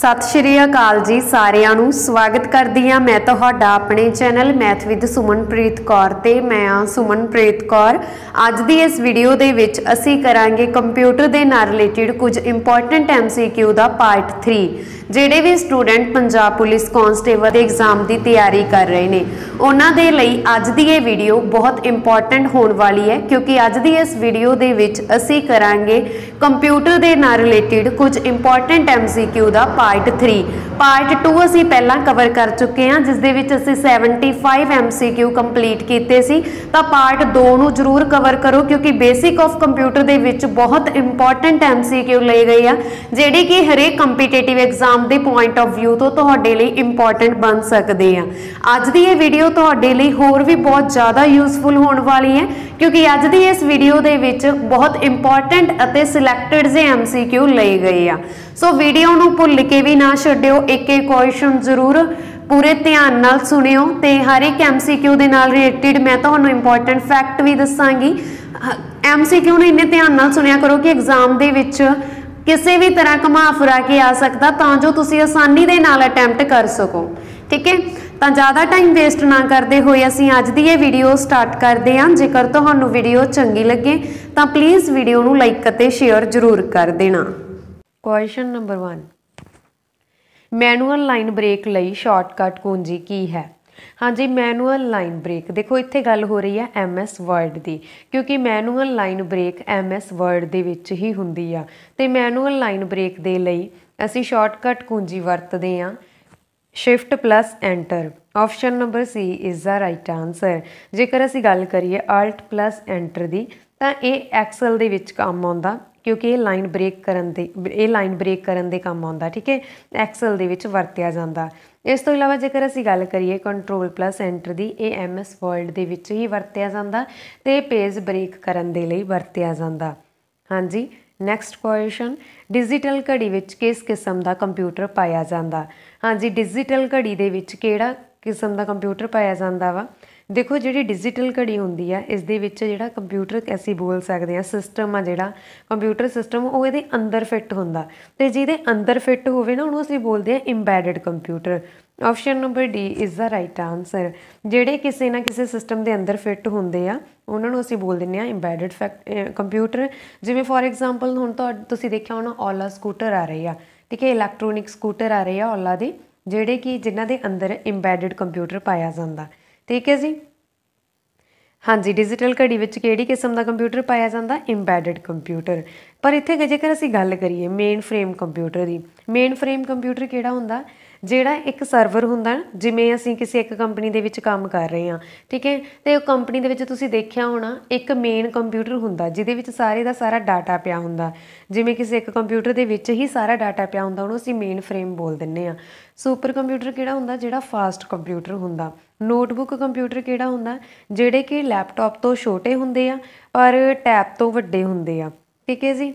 ਸਤਿ ਸ਼੍ਰੀ ਅਕਾਲ ਜੀ ਸਾਰਿਆਂ ਨੂੰ ਸਵਾਗਤ ਕਰਦੀ ਆ ਮੈਂ ਤੁਹਾਡਾ ਆਪਣੇ channel math with Sumanpreet Kaur ਤੇ ਮੈਂ ਆ ਸੁਮਨਪ੍ਰੀਤ ਕੌਰ ਅੱਜ ਦੀ ਇਸ ਵੀਡੀਓ ਦੇ ਵਿੱਚ ਅਸੀਂ ਕਰਾਂਗੇ ਕੰਪਿਊਟਰ ਦੇ ਨਾਲ ਰਿਲੇਟਡ ਕੁਝ ਇੰਪੋਰਟੈਂਟ ਐਮਸੀਕਿਊ ਦਾ ਪਾਰਟ 3 ਜਿਹੜੇ ਵੀ ਸਟੂਡੈਂਟ ਪੰਜਾਬ ਪੁਲਿਸ ਕਾਂਸਟੇਬਲ ਦੇ ਐਗਜ਼ਾਮ ਦੀ ਤਿਆਰੀ ਕਰ ਰਹੇ ਨੇ ਉਹਨਾਂ ਦੇ ਲਈ ਅੱਜ ਦੀ ਇਹ ਵੀਡੀਓ ਬਹੁਤ ਇੰਪੋਰਟੈਂਟ ਹੋਣ ਵਾਲੀ ਹੈ ਕਿਉਂਕਿ ਅੱਜ ਦੀ ਇਸ ਵੀਡੀਓ ਦੇ ਵਿੱਚ ਅਸੀਂ ਕਰਾਂਗੇ ਕੰਪਿਊਟਰ ਦੇ ਨਾਲ ਰਿਲੇਟਡ ਕੁਝ ਇੰਪੋਰਟੈਂਟ ਐਮਸੀਕਿਊ ਦਾ ਪਾਰਟ 3 ਪਾਰਟ 2 ਅਸੀਂ ਪਹਿਲਾਂ ਕਵਰ ਕਰ ਚੁੱਕੇ ਹਾਂ ਜਿਸ ਦੇ ਵਿੱਚ ਅਸੀਂ 75 MCQ ਕੰਪਲੀਟ ਕੀਤੇ ਸੀ ਤਾਂ ਪਾਰਟ 2 ਨੂੰ ਜ਼ਰੂਰ ਕਵਰ ਕਰੋ ਕਿਉਂਕਿ ਬੇਸਿਕ ਆਫ ਕੰਪਿਊਟਰ ਦੇ ਵਿੱਚ ਬਹੁਤ ਇੰਪੋਰਟੈਂਟ MCQ ਲਏ ਗਏ ਆ ਜਿਹੜੇ ਕਿ ਹਰੇਕ ਕੰਪੀਟੀਟਿਵ ਐਗਜ਼ਾਮ ਦੇ ਪੁਆਇੰਟ ਆਫ View ਤੋਂ ਤੁਹਾਡੇ ਲਈ ਇੰਪੋਰਟੈਂਟ ਬਣ ਸਕਦੇ ਆ ਅੱਜ ਦੀ ਇਹ ਵੀਡੀਓ ਤੁਹਾਡੇ ਲਈ ਹੋਰ ਵੀ ਬਹੁਤ ਜ਼ਿਆਦਾ ਯੂਸਫੁਲ ਹੋਣ ਵਾਲੀ ਹੈ ਕਿਉਂਕਿ ਅੱਜ ਦੀ ਇਸ ਵੀਡੀਓ ਦੇ ਵਿੱਚ ਬਹੁਤ ਇੰਪੋਰਟੈਂਟ ਅਤੇ ਸਿਲੈਕਟਡ ਜੇ MCQ ਲਏ ਗਏ ਆ ਸੋ ਵੀਡੀਓ ਨੂੰ ਭੁੱਲ ਕੇ ਕੇ ਵੀ ਨਾ ਛੱਡਿਓ ਇੱਕ ਇੱਕ ਕੁਐਸਚਨ ਜ਼ਰੂਰ ਪੂਰੇ ਧਿਆਨ ਨਾਲ ਸੁਣਿਓ ਤੇ ਹਰ ਇੱਕ ਐਮਸੀਕਿਊ ਦੇ ਨਾਲ ਰਿਲੇਟਡ ਮੈਂ ਤੁਹਾਨੂੰ ਇੰਪੋਰਟੈਂਟ ਫੈਕਟ ਵੀ ਦੱਸਾਂਗੀ ਐਮਸੀਕਿਊ ਨੂੰ ਇੰਨੇ ਧਿਆਨ ਨਾਲ ਸੁਣਿਆ ਕਰੋ ਕਿ ਐਗਜ਼ਾਮ ਦੇ ਵਿੱਚ ਕਿਸੇ ਵੀ ਤਰ੍ਹਾਂ ਘਮਾ ਫੁਰਾ ਕੇ ਆ ਸਕਦਾ ਤਾਂ ਜੋ ਤੁਸੀਂ ਆਸਾਨੀ ਦੇ ਨਾਲ ਅਟੈਂਪਟ ਕਰ ਸਕੋ ਠੀਕ ਹੈ ਤਾਂ ਜ਼ਿਆਦਾ ਟਾਈਮ ਵੇਸਟ ਨਾ ਕਰਦੇ ਹੋਏ ਅਸੀਂ ਅੱਜ ਦੀ ਇਹ ਵੀਡੀਓ ਸਟਾਰਟ ਕਰਦੇ ਹਾਂ ਜੇਕਰ ਤੁਹਾਨੂੰ ਵੀਡੀਓ ਚੰਗੀ ਲੱਗੇ ਤਾਂ ਪਲੀਜ਼ ਵੀਡੀਓ ਨੂੰ ਲਾਈਕ ਅਤੇ ਸ਼ੇਅਰ ਜ਼ਰੂਰ ਕਰ ਦੇਣਾ question number 1 manual line break ਲਈ ਸ਼ਾਰਟਕਟ ਕੁੰਜੀ ਕੀ ਹੈ ਹਾਂਜੀ ਮੈਨੂਅਲ ਲਾਈਨ ਬ੍ਰੇਕ ਦੇਖੋ ਇੱਥੇ ਗੱਲ ਹੋ ਰਹੀ ਹੈ ਐਮਐਸ ਵਰਡ ਦੀ ਕਿਉਂਕਿ manual line break MS word ਦੇ ਵਿੱਚ ਹੀ ਹੁੰਦੀ ਆ ਤੇ ਮੈਨੂਅਲ ਲਾਈਨ ਬ੍ਰੇਕ ਦੇ ਲਈ ਅਸੀਂ ਸ਼ਾਰਟਕਟ ਕੁੰਜੀ ਵਰਤਦੇ ਆ shift plus enter option number C is the right answer ਜੇਕਰ ਅਸੀਂ ਗੱਲ ਕਰੀਏ ਆਲਟ ਪਲੱਸ ਐਂਟਰ ਦੀ ਤਾਂ ਇਹ ਐਕਸਲ ਦੇ ਵਿੱਚ ਕੰਮ ਆਉਂਦਾ ਕਿਉਂਕਿ ਇਹ ਲਾਈਨ ਬ੍ਰੇਕ ਕਰਨ ਦੇ ਇਹ ਲਾਈਨ ਬ੍ਰੇਕ ਕਰਨ ਦੇ ਕੰਮ ਆਉਂਦਾ ਠੀਕ ਹੈ ਐਕਸਲ ਦੇ ਵਿੱਚ ਵਰਤਿਆ ਜਾਂਦਾ ਇਸ ਤੋਂ ਇਲਾਵਾ ਜੇਕਰ ਅਸੀਂ ਗੱਲ ਕਰੀਏ ਕੰਟਰੋਲ ਪਲੱਸ ਐਂਟਰ ਦੀ ਇਹ ਐਮਐਸ ਵਰਲਡ ਦੇ ਵਿੱਚ ਹੀ ਵਰਤਿਆ ਜਾਂਦਾ ਤੇ ਪੇਜ ਬ੍ਰੇਕ ਕਰਨ ਦੇ ਲਈ ਵਰਤਿਆ ਜਾਂਦਾ ਹਾਂਜੀ ਨੈਕਸਟ ਕੁਐਸਚਨ ਡਿਜੀਟਲ ਘੜੀ ਵਿੱਚ ਕਿਸ ਕਿਸਮ ਦਾ ਕੰਪਿਊਟਰ ਪਾਇਆ ਜਾਂਦਾ ਹਾਂਜੀ ਡਿਜੀਟਲ ਘੜੀ ਦੇ ਵਿੱਚ ਕਿਹੜਾ ਕਿਸਮ ਦਾ ਕੰਪਿਊਟਰ ਪਾਇਆ ਜਾਂਦਾ ਵਾ ਦੇਖੋ ਜਿਹੜੀ ਡਿਜੀਟਲ ਘੜੀ ਹੁੰਦੀ ਆ ਇਸ ਦੇ ਵਿੱਚ ਜਿਹੜਾ ਕੰਪਿਊਟਰ ਕੈਸੀ ਬੋਲ ਸਕਦੇ ਆ ਸਿਸਟਮ ਆ ਜਿਹੜਾ ਕੰਪਿਊਟਰ ਸਿਸਟਮ ਉਹ ਇਹਦੇ ਅੰਦਰ ਫਿੱਟ ਹੁੰਦਾ ਤੇ ਜਿਹਦੇ ਅੰਦਰ ਫਿੱਟ ਹੋਵੇ ਨਾ ਉਹਨੂੰ ਅਸੀਂ ਬੋਲਦੇ ਆ embedded computer option number D is the right answer ਜਿਹੜੇ ਕਿਸੇ ਨਾ ਕਿਸੇ ਸਿਸਟਮ ਦੇ ਅੰਦਰ ਫਿੱਟ ਹੁੰਦੇ ਆ ਉਹਨਾਂ ਨੂੰ ਅਸੀਂ ਬੋਲ ਦਿੰਨੇ ਆ ਇੰਬੈਡਡ ਕੰਪਿਊਟਰ ਜਿਵੇਂ ਫੋਰ ਐਗਜ਼ਾਮਪਲ ਹੁਣ ਤਾਂ ਤੁਸੀਂ ਦੇਖਿਆ ਹੋਣਾ ਓਲਾ ਸਕੂਟਰ ਆ ਰਹੀ ਆ ਠੀਕ ਹੈ ਇਲੈਕਟ੍ਰੋਨਿਕ ਸਕੂਟਰ ਆ ਰਹੀ ਆ ਓਲਾ ਦੇ ਜਿਹੜੇ ਕਿ ਜਿਨ੍ਹਾਂ ਦੇ ਅੰਦਰ ਇੰਬੈਡਡ ਕੰਪਿਊਟਰ ਪਾਇਆ ਜਾਂਦਾ ਠੀਕ ਹੈ ਜੀ ਹਾਂਜੀ ਡਿਜੀਟਲ ਘੜੀ ਵਿੱਚ ਕਿਹੜੀ ਕਿਸਮ ਦਾ ਕੰਪਿਊਟਰ ਪਾਇਆ ਜਾਂਦਾ ਇੰਬੈਡਡ ਕੰਪਿਊਟਰ ਪਰ ਇੱਥੇ ਜੇਕਰ ਅਸੀਂ ਗੱਲ ਕਰੀਏ ਮੇਨ ਫਰੇਮ ਕੰਪਿਊਟਰ ਦੀ ਮੇਨ ਫਰੇਮ ਕੰਪਿਊਟਰ ਕਿਹੜਾ ਹੁੰਦਾ ਜਿਹੜਾ ਇੱਕ ਸਰਵਰ ਹੁੰਦਾ ਜਿਵੇਂ ਅਸੀਂ ਕਿਸੇ ਇੱਕ ਕੰਪਨੀ ਦੇ ਵਿੱਚ ਕੰਮ ਕਰ ਰਹੇ ਹਾਂ ਠੀਕ ਹੈ ਤੇ ਉਹ ਕੰਪਨੀ ਦੇ ਵਿੱਚ ਤੁਸੀਂ ਦੇਖਿਆ ਹੋਣਾ ਇੱਕ ਮੇਨ ਕੰਪਿਊਟਰ ਹੁੰਦਾ ਜਿਹਦੇ ਵਿੱਚ ਸਾਰੇ ਦਾ ਸਾਰਾ ਡਾਟਾ ਪਿਆ ਹੁੰਦਾ ਜਿਵੇਂ ਕਿਸੇ ਇੱਕ ਕੰਪਿਊਟਰ ਦੇ ਵਿੱਚ ਹੀ ਸਾਰਾ ਡਾਟਾ ਪਿਆ ਹੁੰਦਾ ਉਹਨੂੰ ਅਸੀਂ ਮੇਨ ਫਰੇਮ ਬੋਲ ਦਿੰਨੇ ਆ ਸੁਪਰ ਕੰਪਿਊਟਰ ਕਿਹੜਾ ਹੁੰਦਾ ਜਿਹੜਾ ਫਾਸਟ ਕੰਪਿਊਟਰ ਹੁੰਦਾ ਨੋਟਬੁੱਕ ਕੰਪਿਊਟਰ ਕਿਹੜਾ ਹੁੰਦਾ ਜਿਹੜੇ ਕਿ ਲੈਪਟਾਪ ਤੋਂ ਛੋਟੇ ਹੁੰਦੇ ਆ ਪਰ ਟੈਬ ਤੋਂ ਵੱਡੇ ਹੁੰਦੇ ਆ ਠੀਕ ਹੈ ਜੀ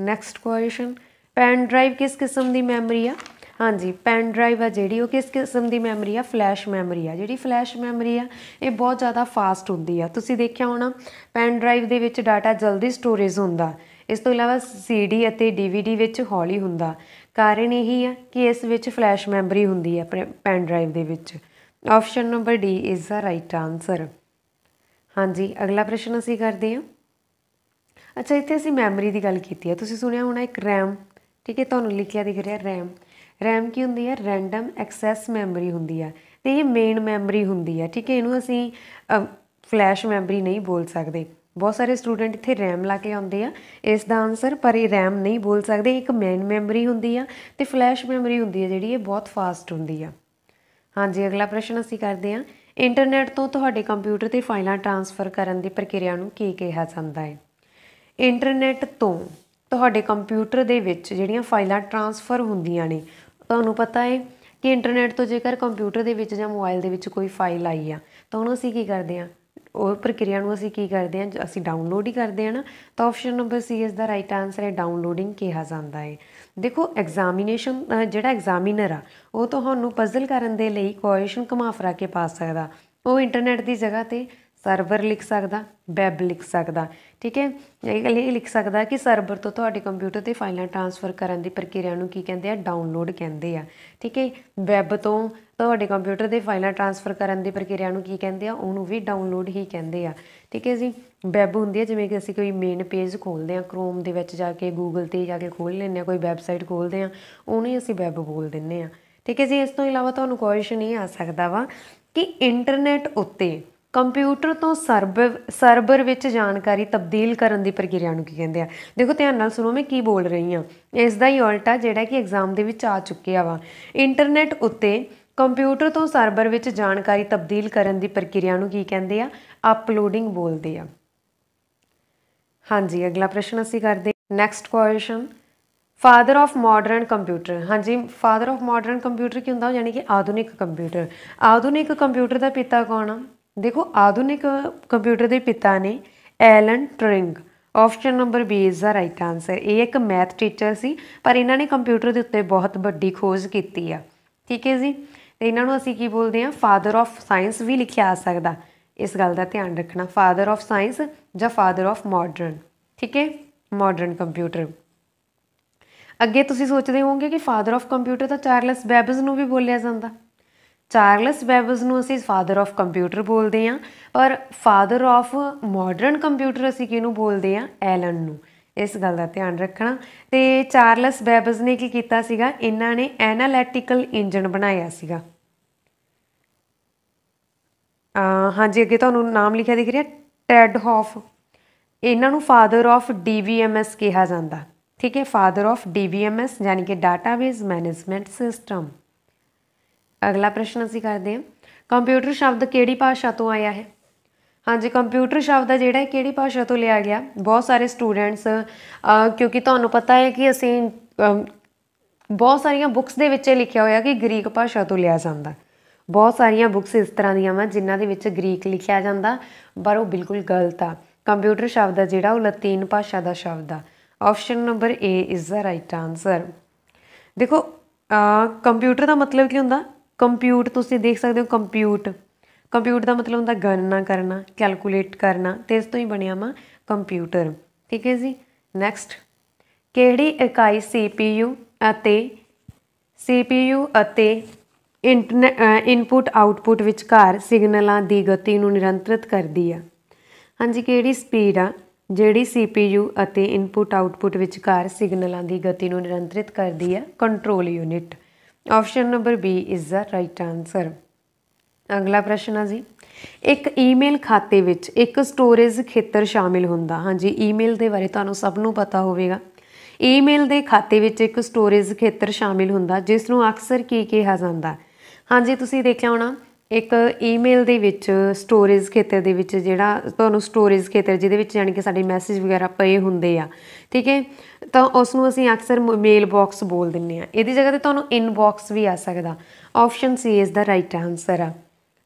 ਨੈਕਸਟ ਕੁਐਸਚਨ ਪੈਨ ਡਰਾਈਵ ਕਿਸ ਕਿਸਮ ਦੀ ਮੈਮਰੀ ਆ ਹਾਂਜੀ ਪੈਨ ਡਰਾਈਵ ਆ ਜਿਹੜੀ ਉਹ ਕਿਸ ਕਿਸਮ ਦੀ ਮੈਮਰੀ ਆ ਫਲੈਸ਼ ਮੈਮਰੀ ਆ ਜਿਹੜੀ ਫਲੈਸ਼ ਮੈਮਰੀ ਆ ਇਹ ਬਹੁਤ ਜ਼ਿਆਦਾ ਫਾਸਟ ਹੁੰਦੀ ਆ ਤੁਸੀਂ ਦੇਖਿਆ ਹੋਣਾ ਪੈਨ ਡਰਾਈਵ ਦੇ ਵਿੱਚ ਡਾਟਾ ਜਲਦੀ ਸਟੋਰੇਜ ਹੁੰਦਾ ਇਸ ਤੋਂ ਇਲਾਵਾ ਸੀਡੀ ਅਤੇ ਡੀਵੀਡੀ ਵਿੱਚ ਹੌਲੀ ਹੁੰਦਾ ਕਾਰਨ ਇਹੀ ਆ ਕਿ ਇਸ ਵਿੱਚ ਫਲੈਸ਼ ਮੈਮਰੀ ਹੁੰਦੀ ਆ ਪੈਨ ਡਰਾਈਵ ਦੇ ਵਿੱਚ option number D is the right answer ਹਾਂਜੀ ਅਗਲਾ ਪ੍ਰਸ਼ਨ ਅਸੀਂ ਕਰਦੇ ਹਾਂ ਅੱਛਾ ਇੱਥੇ ਅਸੀਂ ਮੈਮਰੀ ਦੀ ਗੱਲ ਕੀਤੀ ਹੈ ਤੁਸੀਂ ਸੁਣਿਆ ਹੋਣਾ ਇੱਕ ਰੈਮ ਠੀਕ ਹੈ ਤੁਹਾਨੂੰ ਲਿਖਿਆ ਦਿਖ ਰਿਹਾ ਰੈਮ ਰੈਮ ਕੀ ਹੁੰਦੀ ਹੈ ਰੈਂਡਮ ਐਕਸੈਸ ਮੈਮਰੀ ਹੁੰਦੀ ਹੈ ਤੇ ਇਹ ਮੇਨ ਮੈਮਰੀ ਹੁੰਦੀ ਹੈ ਠੀਕ ਹੈ ਇਹਨੂੰ ਅਸੀਂ ਫਲੈਸ਼ ਮੈਮਰੀ ਨਹੀਂ ਬੋਲ ਸਕਦੇ ਬਹੁਤ ਸਾਰੇ ਸਟੂਡੈਂਟ ਇੱਥੇ ਰੈਮ ਲਾ ਕੇ ਆਉਂਦੇ ਆ ਇਸ ਦਾ ਆਨਸਰ ਪਰ ਇਹ ਰੈਮ ਨਹੀਂ ਬੋਲ ਸਕਦੇ ਇੱਕ ਮੇਨ ਮੈਮਰੀ ਹੁੰਦੀ ਆ ਤੇ ਫਲੈਸ਼ ਮੈਮਰੀ ਹੁੰਦੀ ਆ ਜਿਹੜੀ ਇਹ ਬਹੁਤ ਫਾਸਟ ਹੁੰਦੀ ਆ ਹਾਂਜੀ ਅਗਲਾ ਪ੍ਰਸ਼ਨ ਅਸੀਂ ਕਰਦੇ ਹਾਂ ਇੰਟਰਨੈਟ ਤੋਂ ਤੁਹਾਡੇ ਕੰਪਿਊਟਰ ਤੇ ਫਾਈਲਾਂ ਟ੍ਰਾਂਸਫਰ ਕਰਨ ਦੀ ਪ੍ਰਕਿਰਿਆ ਨੂੰ ਕੀ ਕਿਹਾ ਜਾਂਦਾ ਹੈ ਇੰਟਰਨੈਟ ਤੋਂ ਤੁਹਾਡੇ ਕੰਪਿਊਟਰ ਦੇ ਵਿੱਚ ਜਿਹੜੀਆਂ ਫਾਈਲਾਂ ਟ੍ਰਾਂਸਫਰ ਹੁੰਦੀਆਂ ਨੇ ਤੁਹਾਨੂੰ ਪਤਾ ਹੈ ਕਿ ਇੰਟਰਨੈਟ ਤੋਂ ਜੇਕਰ ਕੰਪਿਊਟਰ ਦੇ ਵਿੱਚ ਜਾਂ ਮੋਬਾਈਲ ਦੇ ਵਿੱਚ ਕੋਈ ਫਾਈਲ ਆਈ ਆ ਤਾਂ ਉਹਨੂੰ ਅਸੀਂ ਕੀ ਕਰਦੇ ਆ ਉਹ ਪ੍ਰਕਿਰਿਆ ਨੂੰ ਅਸੀਂ ਕੀ ਕਰਦੇ ਹਾਂ ਅਸੀਂ ਡਾਊਨਲੋਡ ਹੀ ਕਰਦੇ ਹਾਂ ਨਾ ਤਾਂ option number C is the right answer ਹੈ ਡਾਊਨਲੋਡਿੰਗ ਕਿਹਾ ਜਾਂਦਾ ਹੈ ਦੇਖੋ ਐਗਜ਼ਾਮੀਨੇਸ਼ਨ ਜਿਹੜਾ ਐਗਜ਼ਾਮੀਨਰ ਆ ਉਹ ਤੁਹਾਨੂੰ ਪਜ਼ਲ ਕਰਨ ਦੇ ਲਈ ਕੁਐਸਚਨ ਘੁਮਾ ਫਰਾ ਕੇ ਪਾ ਸਕਦਾ ਉਹ ਇੰਟਰਨੈਟ ਦੀ ਜਗ੍ਹਾ ਤੇ ਸਰਵਰ ਲਿਖ ਸਕਦਾ ਵੈਬ ਲਿਖ ਸਕਦਾ ਠੀਕ ਹੈ ਇਹ ਲਿਖ ਸਕਦਾ ਕਿ ਸਰਵਰ ਤੋਂ ਤੁਹਾਡੇ ਕੰਪਿਊਟਰ ਤੇ ਫਾਈਲਾਂ ਟ੍ਰਾਂਸਫਰ ਕਰਨ ਦੀ ਪ੍ਰਕਿਰਿਆ ਨੂੰ ਕੀ ਕਹਿੰਦੇ ਆ ਡਾਊਨਲੋਡ ਕਹਿੰਦੇ ਆ ਠੀਕ ਹੈ ਵੈਬ ਤੋਂ ਤੁਹਾਡੇ ਕੰਪਿਊਟਰ ਦੇ ਫਾਈਲਾਂ ਟ੍ਰਾਂਸਫਰ ਕਰਨ ਦੀ ਪ੍ਰਕਿਰਿਆ ਨੂੰ ਕੀ ਕਹਿੰਦੇ ਆ ਉਹਨੂੰ ਵੀ ਡਾਊਨਲੋਡ ਹੀ ਕਹਿੰਦੇ ਆ ਠੀਕ ਹੈ ਜੀ ਵੈਬ ਹੁੰਦੀ ਹੈ ਜਿਵੇਂ ਕਿ ਅਸੀਂ ਕੋਈ ਮੇਨ ਪੇਜ ਖੋਲਦੇ ਆ ਕ੍ਰੋਮ ਦੇ ਵਿੱਚ ਜਾ ਕੇ ਗੂਗਲ ਤੇ ਜਾ ਕੇ ਖੋਲ ਲੈਂਦੇ ਆ ਕੋਈ ਵੈਬਸਾਈਟ ਖੋਲਦੇ ਆ ਉਹਨੂੰ ਹੀ ਅਸੀਂ ਵੈਬ ਬੋਲ ਦਿੰਨੇ ਆ ਠੀਕ ਹੈ ਜੀ ਇਸ ਤੋਂ ਇਲਾਵਾ ਤੁਹਾਨੂੰ ਕੁਐਸਚਨ ਇਹ ਆ ਸਕਦਾ ਵਾ ਕਿ ਇੰਟਰਨੈਟ ਉੱਤੇ ਕੰਪਿਊਟਰ ਤੋਂ ਸਰਵਰ ਵਿੱਚ ਜਾਣਕਾਰੀ ਤਬਦੀਲ ਕਰਨ ਦੀ ਪ੍ਰਕਿਰਿਆ ਨੂੰ ਕੀ ਕਹਿੰਦੇ ਆ ਦੇਖੋ ਧਿਆਨ ਨਾਲ ਸੁਣੋ ਮੈਂ ਕੀ ਬੋਲ ਰਹੀ ਆ ਇਸ ਦਾ ਹੀ ਉਲਟਾ ਜਿਹੜਾ ਕਿ ਐਗਜ਼ਾਮ ਦੇ ਵਿੱਚ ਆ ਚੁੱਕਿਆ ਵਾ ਇੰਟਰਨੈਟ ਉੱਤੇ ਕੰਪਿਊਟਰ ਤੋਂ ਸਰਵਰ ਵਿੱਚ ਜਾਣਕਾਰੀ ਤਬਦੀਲ ਕਰਨ ਦੀ ਪ੍ਰਕਿਰਿਆ ਨੂੰ ਕੀ ਕਹਿੰਦੇ ਆ ਅਪਲੋਡਿੰਗ ਬੋਲਦੇ ਆ ਹਾਂਜੀ ਅਗਲਾ ਪ੍ਰਸ਼ਨ ਅਸੀਂ ਕਰਦੇ next question father of modern computer ਹਾਂਜੀ ਫਾਦਰ ਆਫ ਮਾਡਰਨ ਕੰਪਿਊਟਰ ਕੀ ਹੁੰਦਾ ਯਾਨੀ ਕਿ ਆਧੁਨਿਕ ਕੰਪਿਊਟਰ ਆਧੁਨਿਕ ਕੰਪਿਊਟਰ ਦਾ ਪਿਤਾ ਕੌਣ ਆ ਦੇਖੋ ਆਧੁਨਿਕ ਕੰਪਿਊਟਰ ਦੇ ਪਿਤਾ ਨੇ Alan Turing option number B is the right answer ਇਹ ਇੱਕ ਮੈਥ ਟੀਚਰ ਸੀ ਪਰ ਇਹਨਾਂ ਨੇ ਕੰਪਿਊਟਰ ਦੇ ਉੱਤੇ ਬਹੁਤ ਵੱਡੀ ਖੋਜ ਕੀਤੀ ਆ ਠੀਕ ਹੈ ਜੀ ਤੇ ਇਹਨਾਂ ਨੂੰ ਅਸੀਂ ਕੀ ਬੋਲਦੇ ਆ ਫਾਦਰ ਆਫ ਸਾਇੰਸ ਵੀ ਲਿਖਿਆ ਆ ਸਕਦਾ ਇਸ ਗੱਲ ਦਾ ਧਿਆਨ ਰੱਖਣਾ ਫਾਦਰ ਆਫ ਸਾਇੰਸ ਜਾਂ ਫਾਦਰ ਆਫ ਮਾਡਰਨ ਠੀਕ ਹੈ ਮਾਡਰਨ ਕੰਪਿਊਟਰ ਅੱਗੇ ਤੁਸੀਂ ਸੋਚਦੇ ਹੋਵੋਗੇ ਕਿ ਫਾਦਰ ਆਫ ਕੰਪਿਊਟਰ ਤਾਂ ਚਾਰਲਸ ਬੈਬਜ ਨੂੰ ਵੀ ਬੋਲਿਆ ਜਾਂਦਾ ਚਾਰਲਸ ਬੈਬਜ ਨੂੰ ਅਸੀਂ ਫਾਦਰ ਆਫ ਕੰਪਿਊਟਰ ਬੋਲਦੇ ਆ ਪਰ ਫਾਦਰ ਆਫ ਮਾਡਰਨ ਕੰਪਿਊਟਰ ਅਸੀਂ ਕਿਹਨੂੰ ਬੋਲਦੇ ਆ ਐਲਨ ਨੂੰ ਇਸ ਗੱਲ ਦਾ ਧਿਆਨ ਰੱਖਣਾ ਤੇ ਚਾਰਲਸ ਬੈਬਜ ਨੇ ਕੀ ਕੀਤਾ ਸੀਗਾ ਇਹਨਾਂ ਨੇ ਐਨਾਲਿਟਿਕਲ ਇੰਜਨ ਬਣਾਇਆ ਸੀਗਾ ਹਾਂਜੀ ਅੱਗੇ ਤੁਹਾਨੂੰ ਨਾਮ ਲਿਖਿਆ ਦਿਖ ਰਿਹਾ ਟੈਡ ਹੌਫ ਇਹਨਾਂ ਨੂੰ ਫਾਦਰ ਆਫ ਡੀਵੀਐਮਐਸ ਕਿਹਾ ਜਾਂਦਾ ਠੀਕ ਹੈ ਫਾਦਰ ਆਫ ਡੀਵੀਐਮਐਸ ਯਾਨੀ ਕਿ ਡਾਟਾਬੇਸ ਮੈਨੇਜਮੈਂਟ ਸਿਸਟਮ ਅਗਲਾ ਪ੍ਰਸ਼ਨ ਅਸੀਂ ਕਰਦੇ ਹਾਂ ਕੰਪਿਊਟਰ ਸ਼ਬਦ ਕਿਹੜੀ ਭਾਸ਼ਾ ਤੋਂ ਆਇਆ ਹੈ ਹਾਂਜੀ ਕੰਪਿਊਟਰ ਸ਼ਬਦ ਹੈ ਜਿਹੜਾ ਕਿਹੜੀ ਭਾਸ਼ਾ ਤੋਂ ਲਿਆ ਗਿਆ ਬਹੁਤ ਸਾਰੇ ਸਟੂਡੈਂਟਸ ਕਿਉਂਕਿ ਤੁਹਾਨੂੰ ਪਤਾ ਹੈ ਕਿ ਅਸੀਂ ਬਹੁਤ ਸਾਰੀਆਂ ਬੁੱਕਸ ਦੇ ਵਿੱਚ ਲਿਖਿਆ ਹੋਇਆ ਕਿ ਗ੍ਰੀਕ ਭਾਸ਼ਾ ਤੋਂ ਲਿਆ ਜਾਂਦਾ ਬਹੁਤ ਸਾਰੀਆਂ ਬੁੱਕਸ ਇਸ ਤਰ੍ਹਾਂ ਦੀਆਂ ਵਾ ਜਿਨ੍ਹਾਂ ਦੇ ਵਿੱਚ ਗ੍ਰੀਕ ਲਿਖਿਆ ਜਾਂਦਾ ਪਰ ਉਹ ਬਿਲਕੁਲ ਗਲਤ ਆ ਕੰਪਿਊਟਰ ਸ਼ਬਦ ਹੈ ਜਿਹੜਾ ਉਹ ਲਾਤੀਨ ਭਾਸ਼ਾ ਦਾ ਸ਼ਬਦ ਆ option number A is the right answer ਦੇਖੋ ਕੰਪਿਊਟਰ ਦਾ ਮਤਲਬ ਕੀ ਹੁੰਦਾ ਕੰਪਿਊਟ ਤੁਸੀਂ ਦੇਖ ਸਕਦੇ ਹੋ ਕੰਪਿਊਟ ਕੰਪਿਊਟ ਦਾ ਮਤਲਬ ਹੁੰਦਾ ਗਣਨਾ ਕਰਨਾ ਕੈਲਕੂਲੇਟ ਕਰਨਾ ਤੇ ਇਸ ਤੋਂ ਹੀ ਬਣਿਆ ਮਾ ਕੰਪਿਊਟਰ ਠੀਕ ਹੈ ਜੀ ਨੈਕਸਟ ਕਿਹੜੀ ਇਕਾਈ CPU ਅਤੇ CPU ਅਤੇ ਇਨਪੁਟ ਆਊਟਪੁਟ ਵਿਚਕਾਰ ਸਿਗਨਲਾਂ ਦੀ ਗਤੀ ਨੂੰ ਨਿਰੰਤਰਿਤ ਕਰਦੀ ਆ ਹਾਂਜੀ ਕਿਹੜੀ ਸਪੀਡ ਆ ਜਿਹੜੀ CPU ਅਤੇ ਇਨਪੁਟ ਆਊਟਪੁਟ ਵਿਚਕਾਰ ਸਿਗਨਲਾਂ ਦੀ ਗਤੀ ਨੂੰ ਨਿਰੰਤਰਿਤ ਕਰਦੀ ਆ control unit option number B is the right answer ਅਗਲਾ ਪ੍ਰਸ਼ਨ ਆ ਜੀ ਇੱਕ ਈਮੇਲ ਖਾਤੇ ਵਿੱਚ ਇੱਕ ਸਟੋਰੇਜ ਖੇਤਰ ਸ਼ਾਮਿਲ ਹੁੰਦਾ ਹਾਂਜੀ ਈਮੇਲ ਦੇ ਬਾਰੇ ਤੁਹਾਨੂੰ ਸਭ ਨੂੰ ਪਤਾ ਹੋਵੇਗਾ ਈਮੇਲ ਦੇ ਖਾਤੇ ਵਿੱਚ ਇੱਕ ਸਟੋਰੇਜ ਖੇਤਰ ਸ਼ਾਮਿਲ ਹੁੰਦਾ ਜਿਸ ਨੂੰ ਅਕਸਰ ਕੀ ਕਿਹਾ ਜਾਂਦਾ ਹਾਂਜੀ ਤੁਸੀਂ ਦੇਖਿਆ ਹੋਣਾ ਇੱਕ ਈਮੇਲ ਦੇ ਵਿੱਚ ਸਟੋਰੇਜ ਖੇਤਰ ਦੇ ਵਿੱਚ ਜਿਹੜਾ ਤੁਹਾਨੂੰ ਸਟੋਰੇਜ ਖੇਤਰ ਜਿਹਦੇ ਵਿੱਚ ਯਾਨੀ ਕਿ ਸਾਡੇ ਮੈਸੇਜ ਵਗੈਰਾ ਪਏ ਹੁੰਦੇ ਆ ਠੀਕ ਹੈ ਤਾਂ ਉਸ ਨੂੰ ਅਸੀਂ ਅਕਸਰ ਮੇਲ ਬਾਕਸ ਬੋਲ ਦਿੰਨੇ ਆ ਇਹਦੀ ਜਗ੍ਹਾ ਤੇ ਤੁਹਾਨੂੰ ਇਨਬਾਕਸ ਵੀ ਆ ਸਕਦਾ option C is the right answer ਆ